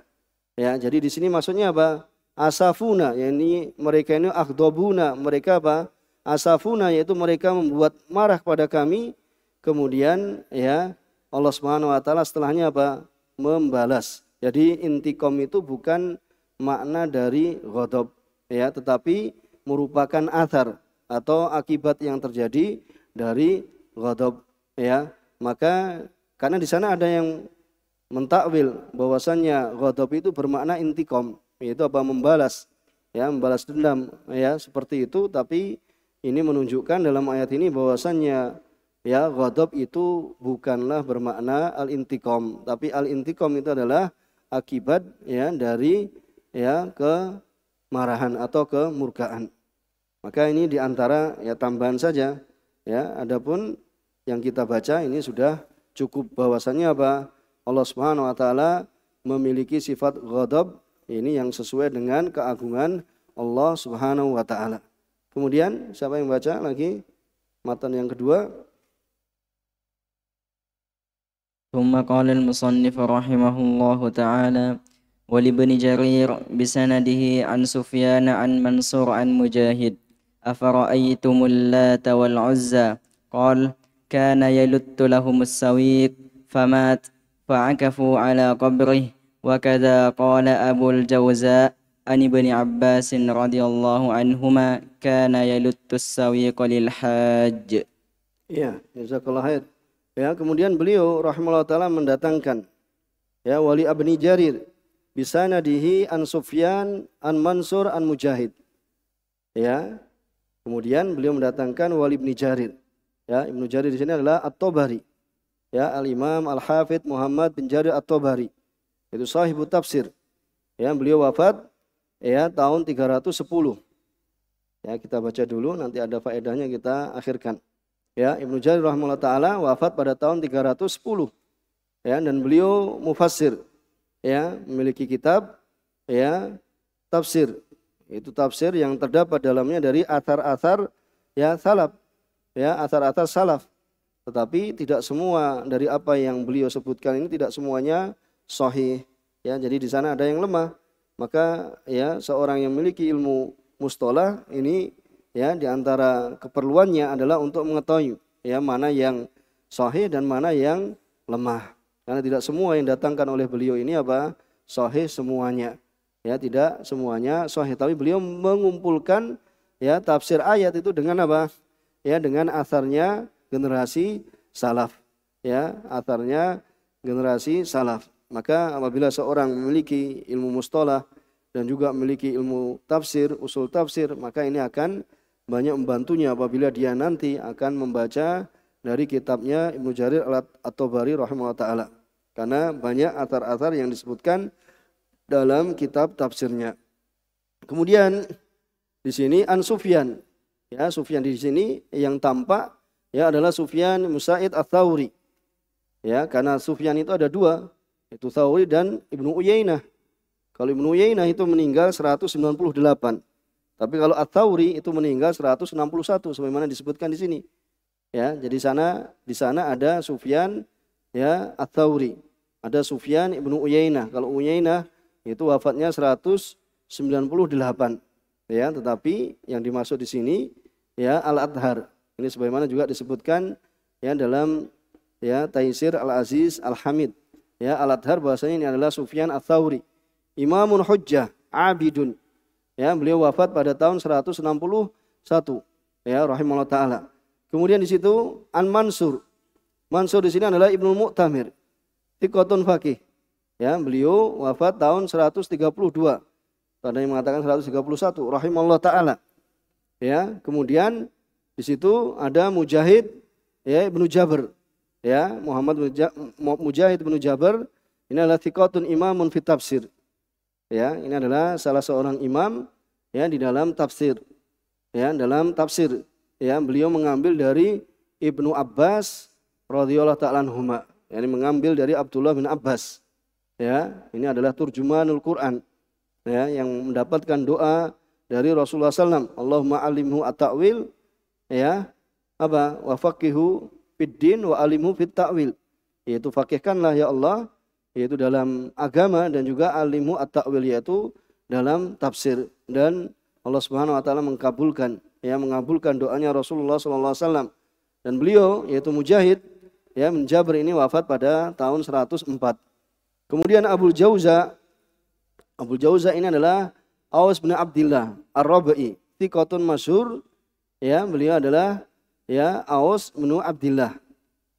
A: Ya, jadi di sini maksudnya apa? Asafuna, yakni mereka ini akhdobuna, mereka apa? Asafuna yaitu mereka membuat marah pada kami. Kemudian ya Allah Subhanahu wa taala setelahnya apa? membalas. Jadi intikom itu bukan makna dari ghadab ya, tetapi merupakan athar atau akibat yang terjadi dari ghadab ya. Maka karena di sana ada yang mentakwil bahwasannya ghadab itu bermakna intikom, yaitu apa membalas ya, membalas dendam ya, seperti itu tapi ini menunjukkan dalam ayat ini bahwasannya Ya, ghadab itu bukanlah bermakna al-intikom, tapi al-intikom itu adalah akibat ya dari ya kemarahan atau kemurkaan. Maka ini diantara ya tambahan saja. Ya, adapun yang kita baca ini sudah cukup bahwasannya apa? Allah Subhanahu wa taala memiliki sifat ghadab ini yang sesuai dengan keagungan Allah Subhanahu wa taala. Kemudian siapa yang baca lagi matan yang kedua?
B: ثم قال المصنف رحمه الله تعالى ولابن جرير بسنده عن سفيان عن منصور عن مجاهد أفرأيتم اللات والعزى قال كان يلت لهم السويق فمات فعكفوا على قبره وكذا قال أبو الجوزاء عن ابن عباس رضي الله عنهما كان يلت السويق للحاج
A: يا جزاك الله خير Ya, kemudian beliau rahimahullah taala mendatangkan ya wali abni Jarir bisa nadihi an Sufyan an Mansur an Mujahid. Ya. Kemudian beliau mendatangkan wali ibni Jarir. Ya, Ibnu Jarir di sini adalah At-Tabari. Ya, Al-Imam al hafidh Muhammad bin Jarir At-Tabari. Itu sahibu tafsir. Ya, beliau wafat ya tahun 310. Ya, kita baca dulu nanti ada faedahnya kita akhirkan. Ya, Ibnu Jarir rahimahullah taala wafat pada tahun 310. Ya, dan beliau mufassir. Ya, memiliki kitab ya tafsir. Itu tafsir yang terdapat dalamnya dari athar-athar ya salaf. Ya, athar-athar salaf. Tetapi tidak semua dari apa yang beliau sebutkan ini tidak semuanya sahih. Ya, jadi di sana ada yang lemah. Maka ya seorang yang memiliki ilmu mustalah ini ya di antara keperluannya adalah untuk mengetahui ya mana yang sahih dan mana yang lemah. Karena tidak semua yang datangkan oleh beliau ini apa? sahih semuanya. Ya, tidak semuanya sahih, tapi beliau mengumpulkan ya tafsir ayat itu dengan apa? Ya, dengan asarnya generasi salaf. Ya, asarnya generasi salaf. Maka apabila seorang memiliki ilmu mustalah dan juga memiliki ilmu tafsir, usul tafsir, maka ini akan banyak membantunya apabila dia nanti akan membaca dari kitabnya Ibnu Jarir atau tabari rahimahullah taala. Karena banyak atar-atar yang disebutkan dalam kitab tafsirnya. Kemudian di sini An Sufyan. Ya, Sufyan di sini yang tampak ya adalah Sufyan Musaid al Thawri Ya, karena Sufyan itu ada dua, itu Thawri dan Ibnu Uyainah. Kalau Ibnu Uyainah itu meninggal 198. Tapi kalau at itu meninggal 161 sebagaimana disebutkan di sini. Ya, jadi sana di sana ada Sufyan ya at Ada Sufyan Ibnu Uyainah. Kalau Uyainah itu wafatnya 198. Ya, tetapi yang dimaksud di sini ya Al-Athar. Ini sebagaimana juga disebutkan ya dalam ya Taisir Al-Aziz Al-Hamid. Ya, Al-Athar bahasanya ini adalah Sufyan Atthauri, tsauri Imamun hujjah, abidun Ya, beliau wafat pada tahun 161 ya rahimahullah taala. Kemudian di situ An Mansur. Mansur di sini adalah Ibnu Mu'tamir. Tikotun Fakih. Ya, beliau wafat tahun 132. Ada yang mengatakan 131 rahimahullah taala. Ya, kemudian di situ ada Mujahid ya Ibnu Jabir. Ya, Muhammad Mujahid Ibnu Jabir ini adalah tikotun imamun fit tafsir. Ya, ini adalah salah seorang imam ya di dalam tafsir. Ya, dalam tafsir. Ya, beliau mengambil dari Ibnu Abbas radhiyallahu taala anhuma. yakni mengambil dari Abdullah bin Abbas. Ya, ini adalah turjumanul Quran. Ya, yang mendapatkan doa dari Rasulullah SAW. Allahumma alimhu at-ta'wil ya apa wafakihu fid din wa alimhu fit ta'wil yaitu fakihkanlah ya Allah yaitu dalam agama dan juga alimu at-ta'wil yaitu dalam tafsir dan Allah Subhanahu wa taala mengkabulkan ya mengabulkan doanya Rasulullah sallallahu alaihi wasallam dan beliau yaitu Mujahid ya menjabar ini wafat pada tahun 104. Kemudian Abu Jauza Abu Jauza ini adalah Aus bin Abdullah Ar-Rabai, thiqatun masyhur ya beliau adalah ya Aus bin Abdullah.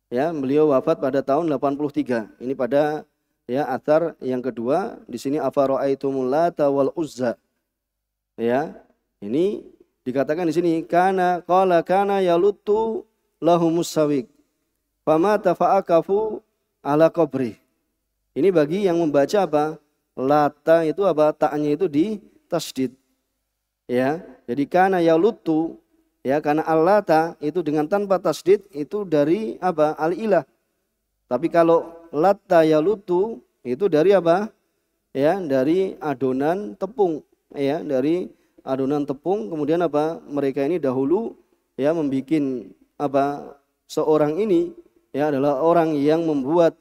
A: Ya, beliau wafat pada tahun 83. Ini pada Ya, atar yang kedua di sini afara'aitumul lata wal uzza. Ya. Ini dikatakan di sini kana qala kana yaluttu lahumus sawik. Fama tafa'akafu ala qabri. Ini bagi yang membaca apa? Lata itu apa? Taknya itu di tasdid. Ya. Jadi kana yaluttu ya karena alata itu dengan tanpa tasdid itu dari apa? Al ilah tapi kalau latta yalutu itu dari apa? Ya, dari adonan tepung, ya, dari adonan tepung. Kemudian apa? Mereka ini dahulu ya membuat apa? Seorang ini ya adalah orang yang membuat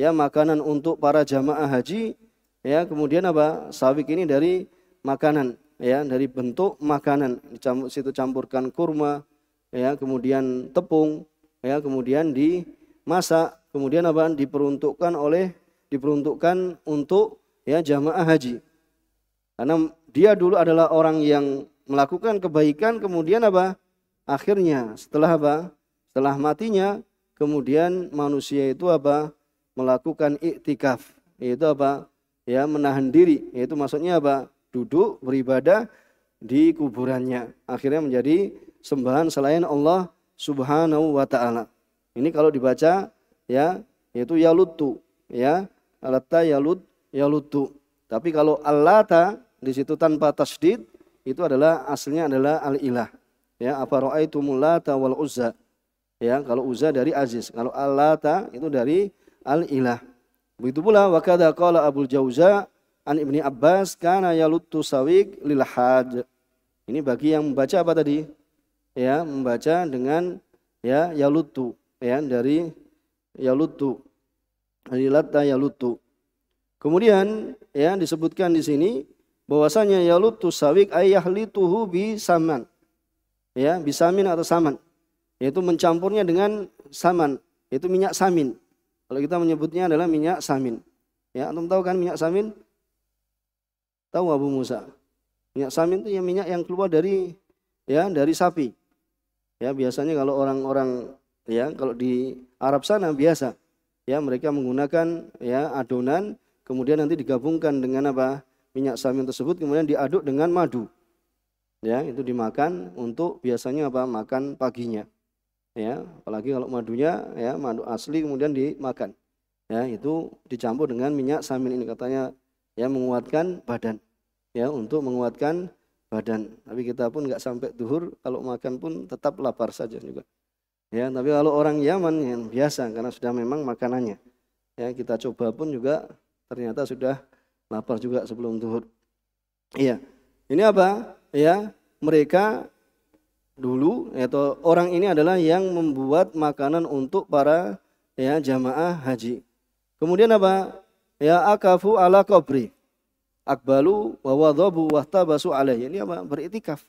A: ya makanan untuk para jamaah haji ya kemudian apa sawik ini dari makanan ya dari bentuk makanan dicampur situ campurkan kurma ya kemudian tepung ya kemudian dimasak kemudian apa diperuntukkan oleh diperuntukkan untuk ya jamaah haji. Karena dia dulu adalah orang yang melakukan kebaikan kemudian apa? Akhirnya setelah apa? Setelah matinya kemudian manusia itu apa? melakukan iktikaf yaitu apa? ya menahan diri yaitu maksudnya apa? duduk beribadah di kuburannya. Akhirnya menjadi sembahan selain Allah Subhanahu wa taala. Ini kalau dibaca ya yaitu yalutu ya alatta yalut yalutu tapi kalau alatta di situ tanpa tasdid itu adalah aslinya adalah al ilah ya apa itu mulata wal uzza ya kalau uzza dari aziz kalau alatta itu dari al ilah begitu pula wakada kala abul jauza an ibni abbas kana yalutu sawik lil haj ini bagi yang membaca apa tadi ya membaca dengan ya yalutu ya dari yalutu. ya yalutu. Kemudian ya disebutkan di sini bahwasanya yalutu sawik lituhu bi saman. Ya, bisamin atau saman. Yaitu mencampurnya dengan saman, yaitu minyak samin. Kalau kita menyebutnya adalah minyak samin. Ya, antum tahu kan minyak samin? Tahu Abu Musa? Minyak samin itu yang minyak yang keluar dari ya dari sapi. Ya, biasanya kalau orang-orang ya kalau di Arab sana biasa ya mereka menggunakan ya adonan kemudian nanti digabungkan dengan apa minyak samin tersebut kemudian diaduk dengan madu ya itu dimakan untuk biasanya apa makan paginya ya apalagi kalau madunya ya madu asli kemudian dimakan ya itu dicampur dengan minyak samin ini katanya ya menguatkan badan ya untuk menguatkan badan tapi kita pun nggak sampai duhur kalau makan pun tetap lapar saja juga Ya, tapi kalau orang Yaman yang biasa karena sudah memang makanannya. Ya, kita coba pun juga ternyata sudah lapar juga sebelum duhur. Iya. Ini apa? Ya, mereka dulu atau orang ini adalah yang membuat makanan untuk para ya jamaah haji. Kemudian apa? Ya akafu ala kubri. Akbalu wa wadhabu wahtabasu alaihi. Ini apa? beritikaf?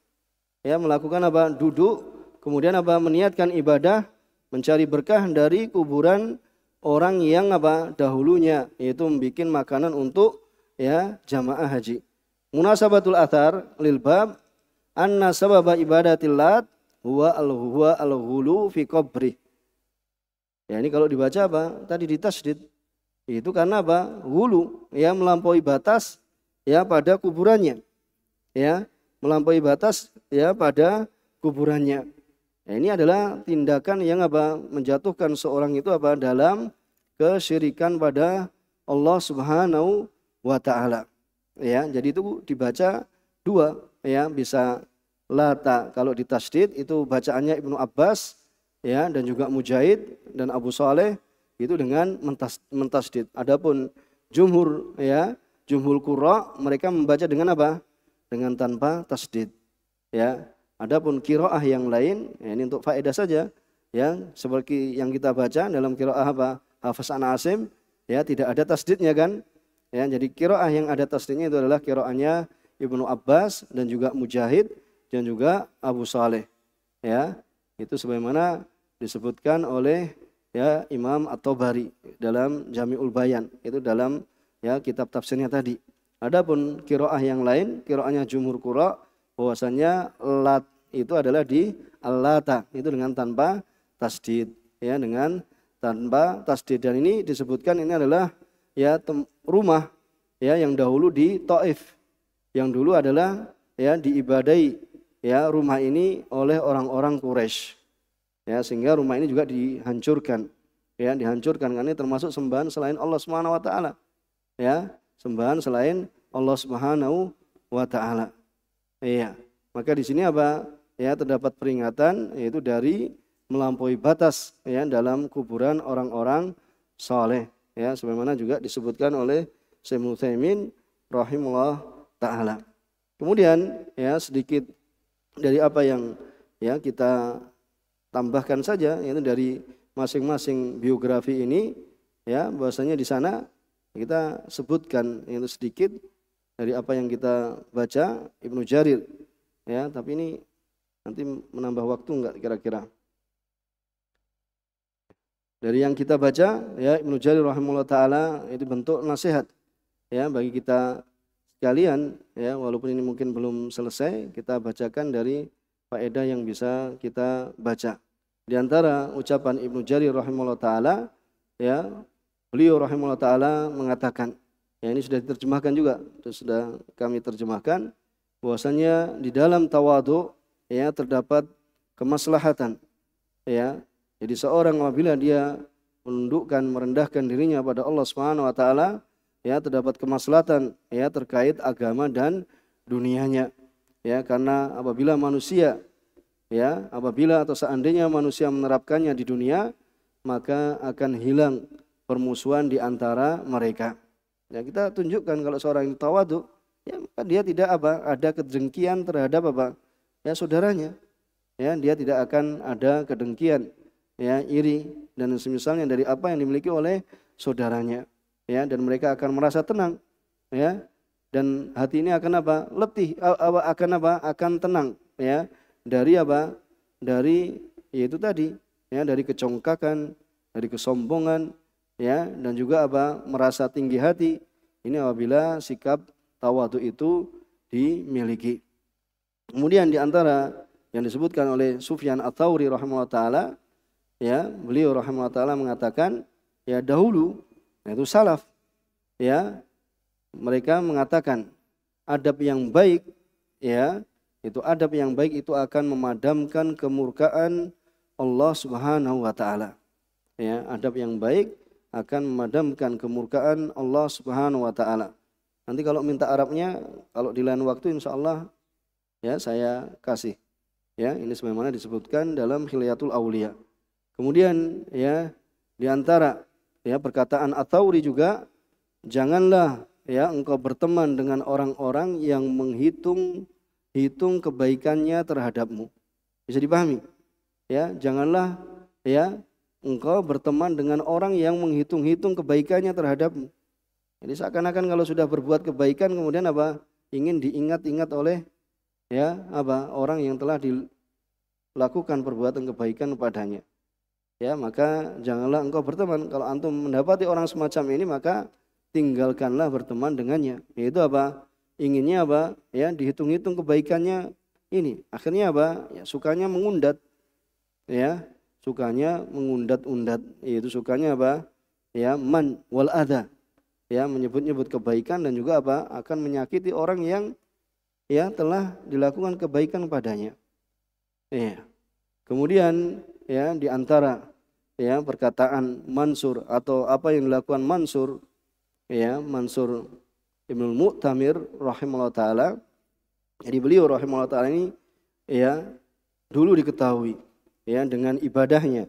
A: Ya, melakukan apa? Duduk kemudian apa meniatkan ibadah mencari berkah dari kuburan orang yang apa dahulunya yaitu membuat makanan untuk ya jamaah haji. Munasabatul athar lil bab anna sababa ibadatil lat huwa al huwa al hulu fi qabri. Ya ini kalau dibaca apa? Tadi di tasdid. Itu karena apa? Hulu ya melampaui batas ya pada kuburannya. Ya, melampaui batas ya pada kuburannya. Nah, ini adalah tindakan yang apa menjatuhkan seorang itu apa dalam kesyirikan pada Allah Subhanahu wa taala. Ya, jadi itu dibaca dua ya, bisa lata kalau di tasdid itu bacaannya Ibnu Abbas ya dan juga Mujahid dan Abu Saleh itu dengan mentas, mentasdid. Adapun jumhur ya, jumhur qurra mereka membaca dengan apa? Dengan tanpa tasdid. Ya, Adapun kiroah yang lain, ya ini untuk faedah saja, ya seperti yang kita baca dalam kiroah apa Hafaz An Asim, ya tidak ada tasdidnya kan, ya jadi kiroah yang ada tasdidnya itu adalah kiroahnya Ibnu Abbas dan juga Mujahid dan juga Abu Saleh, ya itu sebagaimana disebutkan oleh ya Imam atau Bari dalam Jami'ul Bayan itu dalam ya kitab tafsirnya tadi. Adapun kiroah yang lain, kiroahnya Jumhur Qura' bahwasanya lat itu adalah di alata itu dengan tanpa tasdid ya dengan tanpa tasdid dan ini disebutkan ini adalah ya rumah ya yang dahulu di Taif yang dulu adalah ya diibadai ya rumah ini oleh orang-orang Quraisy ya sehingga rumah ini juga dihancurkan ya dihancurkan karena ini termasuk sembahan selain Allah Subhanahu wa taala ya sembahan selain Allah Subhanahu wa taala Iya. Maka di sini apa? Ya, terdapat peringatan yaitu dari melampaui batas ya dalam kuburan orang-orang soleh ya sebagaimana juga disebutkan oleh Syekh Thaimin rahimullah taala. Kemudian ya sedikit dari apa yang ya kita tambahkan saja yaitu dari masing-masing biografi ini ya bahwasanya di sana kita sebutkan yaitu sedikit dari apa yang kita baca Ibnu Jarir ya tapi ini nanti menambah waktu enggak kira-kira dari yang kita baca ya Ibnu Jarir rahimahullah taala itu bentuk nasihat ya bagi kita sekalian ya walaupun ini mungkin belum selesai kita bacakan dari faedah yang bisa kita baca di antara ucapan Ibnu Jarir rahimahullah taala ya beliau rahimahullah taala mengatakan Ya, ini sudah diterjemahkan juga, sudah kami terjemahkan bahwasanya di dalam tawadu ya terdapat kemaslahatan. Ya. Jadi seorang apabila dia menundukkan merendahkan dirinya pada Allah Subhanahu wa taala, ya terdapat kemaslahatan ya terkait agama dan dunianya. Ya, karena apabila manusia ya, apabila atau seandainya manusia menerapkannya di dunia, maka akan hilang permusuhan di antara mereka. Ya kita tunjukkan kalau seorang itu tawadu, ya maka dia tidak apa ada kedengkian terhadap apa ya saudaranya. Ya dia tidak akan ada kedengkian, ya iri dan semisalnya dari apa yang dimiliki oleh saudaranya. Ya dan mereka akan merasa tenang, ya dan hati ini akan apa letih akan apa akan tenang ya dari apa dari yaitu tadi ya dari kecongkakan dari kesombongan ya dan juga apa merasa tinggi hati ini apabila sikap tawadu itu dimiliki. Kemudian diantara yang disebutkan oleh Sufyan atauri rahimahullah taala ya beliau rahimahullah taala mengatakan ya dahulu yaitu salaf ya mereka mengatakan adab yang baik ya itu adab yang baik itu akan memadamkan kemurkaan Allah Subhanahu wa taala ya adab yang baik akan memadamkan kemurkaan Allah Subhanahu wa taala. Nanti kalau minta Arabnya kalau di lain waktu insya Allah ya saya kasih. Ya, ini sebagaimana disebutkan dalam Hilyatul Aulia. Kemudian ya di antara ya perkataan Atauri juga janganlah ya engkau berteman dengan orang-orang yang menghitung hitung kebaikannya terhadapmu. Bisa dipahami? Ya, janganlah ya engkau berteman dengan orang yang menghitung-hitung kebaikannya terhadapmu. Jadi seakan-akan kalau sudah berbuat kebaikan kemudian apa? ingin diingat-ingat oleh ya apa? orang yang telah dilakukan perbuatan kebaikan kepadanya. Ya, maka janganlah engkau berteman. Kalau antum mendapati orang semacam ini maka tinggalkanlah berteman dengannya. Itu apa? Inginnya apa? Ya, dihitung-hitung kebaikannya ini. Akhirnya apa? Ya, sukanya mengundat. Ya, sukanya mengundat-undat yaitu sukanya apa ya man wal ada ya menyebut-nyebut kebaikan dan juga apa akan menyakiti orang yang ya telah dilakukan kebaikan padanya ya kemudian ya diantara, ya perkataan Mansur atau apa yang dilakukan Mansur ya Mansur Ibnu Mu'tamir rahimahullah taala jadi beliau rahimahullah taala ini ya dulu diketahui ya dengan ibadahnya,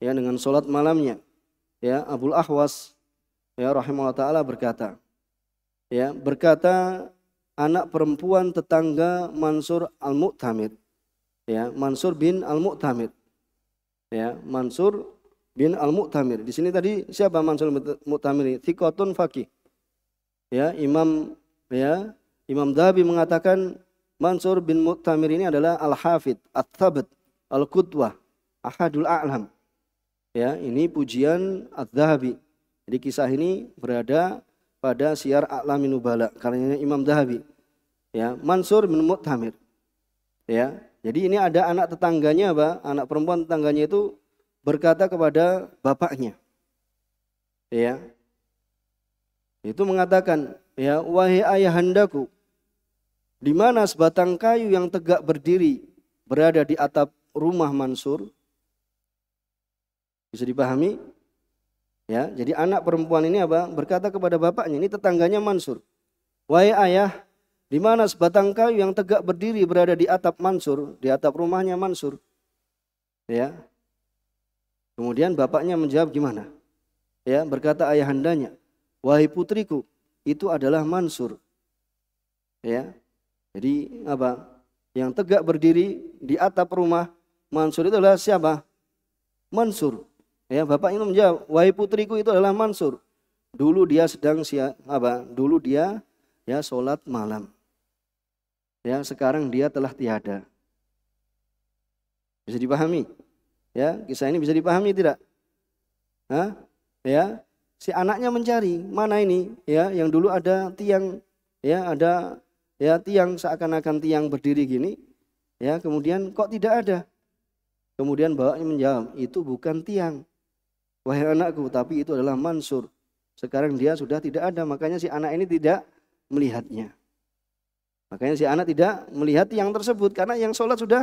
A: ya dengan sholat malamnya. Ya Abul Ahwas ya rahimahullah taala berkata, ya berkata anak perempuan tetangga Mansur Al Mu'tamid, ya Mansur bin Al Mu'tamid, ya Mansur bin Al Mu'tamid Di sini tadi siapa Mansur Mu'tamid Thikotun Fakih. Ya, Imam ya Imam Dhabi mengatakan Mansur bin Mu'tamir ini adalah Al-Hafid, at thabit Al-Qudwah, Ahadul A'lam. Ya, ini pujian Adz-Dzahabi. Jadi kisah ini berada pada siar A'lamin Nubala karenanya Imam Dzahabi. Ya, Mansur bin Muthamir Ya, jadi ini ada anak tetangganya, Pak, anak perempuan tetangganya itu berkata kepada bapaknya. Ya. Itu mengatakan, ya, wahai ayahandaku, di mana sebatang kayu yang tegak berdiri berada di atap rumah Mansur. Bisa dipahami? Ya, jadi anak perempuan ini apa? Berkata kepada bapaknya, ini tetangganya Mansur. Wahai ayah, di mana sebatang kayu yang tegak berdiri berada di atap Mansur, di atap rumahnya Mansur. Ya. Kemudian bapaknya menjawab gimana? Ya, berkata ayahandanya, "Wahai putriku, itu adalah Mansur." Ya. Jadi apa? Yang tegak berdiri di atap rumah Mansur itu adalah siapa? Mansur. Ya, bapak ini menjawab, "Wahai putriku itu adalah Mansur." Dulu dia sedang siap apa? Dulu dia ya salat malam. Ya, sekarang dia telah tiada. Bisa dipahami? Ya, kisah ini bisa dipahami tidak? Hah? Ya, si anaknya mencari mana ini ya yang dulu ada tiang ya ada ya tiang seakan-akan tiang berdiri gini ya kemudian kok tidak ada Kemudian bawahnya menjawab, itu bukan tiang. Wahai anakku, tapi itu adalah Mansur. Sekarang dia sudah tidak ada, makanya si anak ini tidak melihatnya. Makanya si anak tidak melihat tiang tersebut karena yang sholat sudah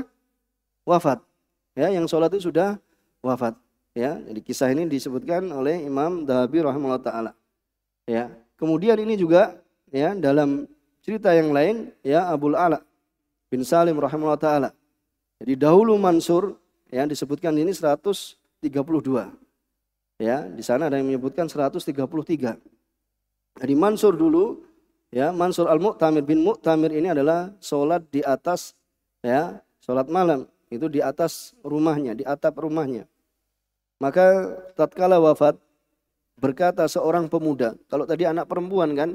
A: wafat. Ya, yang sholat itu sudah wafat. Ya, jadi kisah ini disebutkan oleh Imam Dhabi rahimahullah taala. Ya, kemudian ini juga ya dalam cerita yang lain ya Abul Ala bin Salim rahimahullah taala. Jadi dahulu Mansur yang disebutkan ini 132. Ya, di sana ada yang menyebutkan 133. Jadi Mansur dulu, ya, Mansur Al-Mu'tamir bin Mu'tamir ini adalah sholat di atas ya, sholat malam itu di atas rumahnya, di atap rumahnya. Maka tatkala wafat berkata seorang pemuda, kalau tadi anak perempuan kan,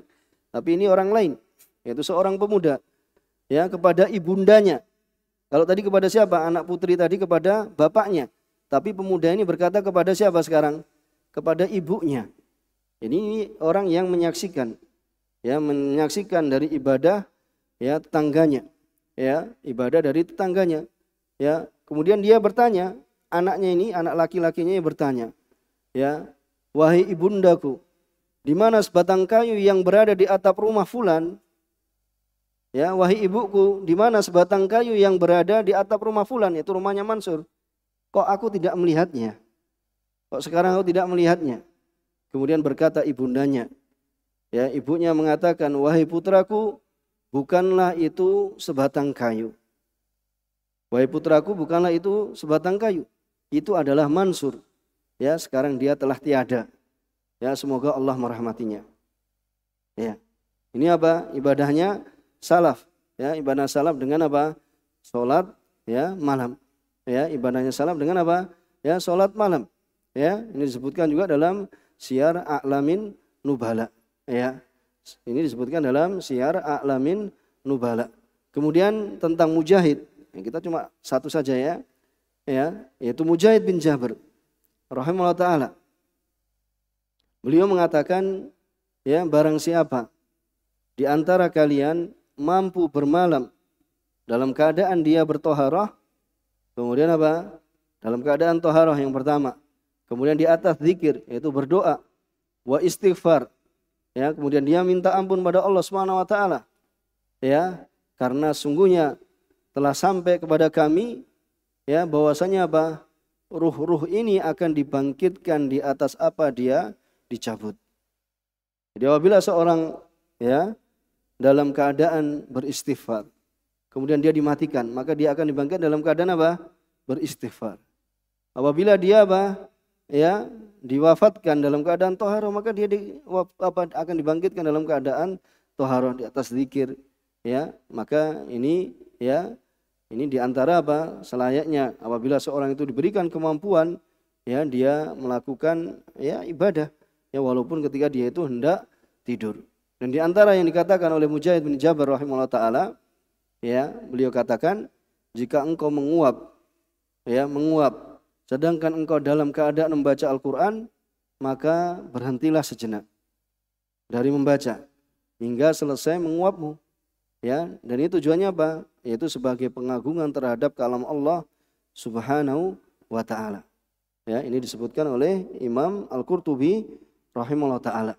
A: tapi ini orang lain, yaitu seorang pemuda ya kepada ibundanya kalau tadi kepada siapa? Anak putri tadi kepada bapaknya. Tapi pemuda ini berkata kepada siapa sekarang? Kepada ibunya. Ini orang yang menyaksikan. Ya, menyaksikan dari ibadah ya tetangganya. Ya, ibadah dari tetangganya. Ya, kemudian dia bertanya, anaknya ini, anak laki-lakinya bertanya. Ya, wahai ibundaku, di mana sebatang kayu yang berada di atap rumah fulan Ya, wahai ibuku, di mana sebatang kayu yang berada di atap rumah fulan, itu rumahnya Mansur. Kok aku tidak melihatnya? Kok sekarang aku tidak melihatnya? Kemudian berkata ibundanya, ya ibunya mengatakan, wahai putraku, bukanlah itu sebatang kayu. Wahai putraku, bukanlah itu sebatang kayu. Itu adalah Mansur. Ya, sekarang dia telah tiada. Ya, semoga Allah merahmatinya. Ya. Ini apa? Ibadahnya salaf ya ibadah salaf dengan apa sholat ya malam ya ibadahnya salaf dengan apa ya sholat malam ya ini disebutkan juga dalam siar a'lamin nubala ya ini disebutkan dalam siar a'lamin nubala kemudian tentang mujahid ya, kita cuma satu saja ya ya yaitu mujahid bin jabir rahimahullah taala beliau mengatakan ya barang siapa di antara kalian mampu bermalam dalam keadaan dia bertoharah, kemudian apa? Dalam keadaan toharoh yang pertama. Kemudian di atas zikir, yaitu berdoa. Wa istighfar. Ya, kemudian dia minta ampun pada Allah Subhanahu wa taala. Ya, karena sungguhnya telah sampai kepada kami ya bahwasanya apa? Ruh-ruh ini akan dibangkitkan di atas apa dia dicabut. Jadi apabila seorang ya dalam keadaan beristighfar. Kemudian dia dimatikan, maka dia akan dibangkitkan dalam keadaan apa? Beristighfar. Apabila dia apa? Ya, diwafatkan dalam keadaan toharoh maka dia di, apa, akan dibangkitkan dalam keadaan toharoh di atas zikir ya maka ini ya ini diantara apa selayaknya apabila seorang itu diberikan kemampuan ya dia melakukan ya ibadah ya walaupun ketika dia itu hendak tidur dan di antara yang dikatakan oleh Mujahid bin Jabir rahimahullah taala, ya, beliau katakan, jika engkau menguap, ya, menguap, sedangkan engkau dalam keadaan membaca Al-Qur'an, maka berhentilah sejenak dari membaca hingga selesai menguapmu. Ya, dan itu tujuannya apa? Yaitu sebagai pengagungan terhadap kalam Allah Subhanahu wa taala. Ya, ini disebutkan oleh Imam Al-Qurtubi rahimahullah taala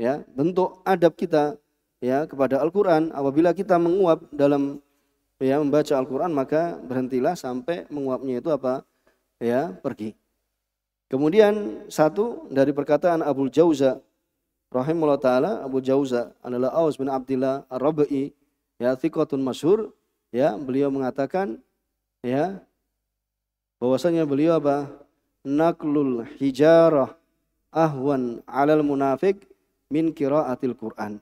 A: ya bentuk adab kita ya kepada Al-Qur'an apabila kita menguap dalam ya membaca Al-Qur'an maka berhentilah sampai menguapnya itu apa ya pergi kemudian satu dari perkataan Abu Jauza rahimahullah taala Abu Jauza adalah Aus bin Abdillah Ar-Rabi ya thiqatun masyhur ya beliau mengatakan ya bahwasanya beliau apa naklul hijarah ahwan alal munafik min qiraatil Quran.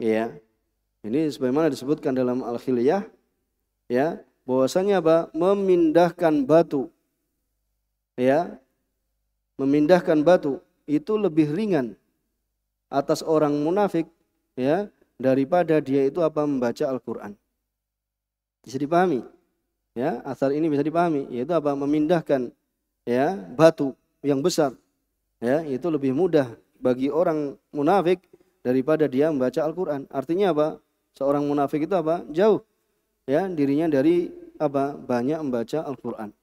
A: Ya. Ini sebagaimana disebutkan dalam Al-Khiliyah ya, bahwasanya apa? memindahkan batu. Ya. Memindahkan batu itu lebih ringan atas orang munafik ya daripada dia itu apa membaca Al-Qur'an. Bisa dipahami? Ya, asal ini bisa dipahami yaitu apa memindahkan ya batu yang besar ya itu lebih mudah bagi orang munafik daripada dia membaca Al-Qur'an. Artinya apa? Seorang munafik itu apa? Jauh ya dirinya dari apa? banyak membaca Al-Qur'an.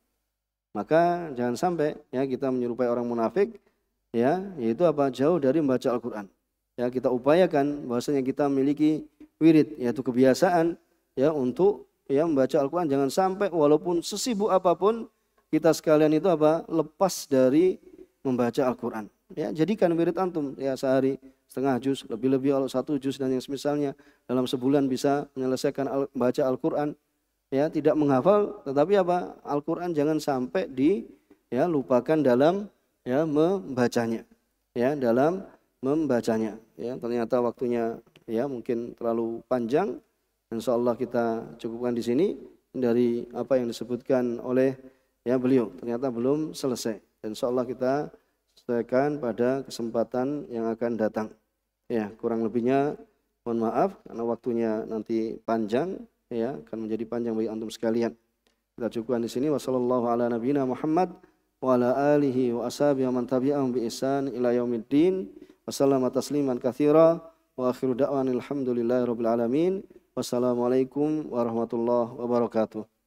A: Maka jangan sampai ya kita menyerupai orang munafik ya, yaitu apa? jauh dari membaca Al-Qur'an. Ya, kita upayakan bahwasanya kita memiliki wirid yaitu kebiasaan ya untuk ya membaca Al-Qur'an jangan sampai walaupun sesibuk apapun kita sekalian itu apa? lepas dari membaca Al-Qur'an ya jadikan wirid antum ya sehari setengah juz lebih-lebih kalau satu juz dan yang semisalnya dalam sebulan bisa menyelesaikan al, baca Al-Qur'an ya tidak menghafal tetapi apa Al-Qur'an jangan sampai di ya lupakan dalam ya membacanya ya dalam membacanya ya ternyata waktunya ya mungkin terlalu panjang Insya Allah kita cukupkan di sini dari apa yang disebutkan oleh ya beliau ternyata belum selesai Insya Allah kita selesaikan pada kesempatan yang akan datang. Ya, kurang lebihnya mohon maaf karena waktunya nanti panjang ya, akan menjadi panjang bagi antum sekalian. Kita cukupkan di sini wasallallahu ala Muhammad wa ala alihi wa Wassalamualaikum warahmatullahi wabarakatuh.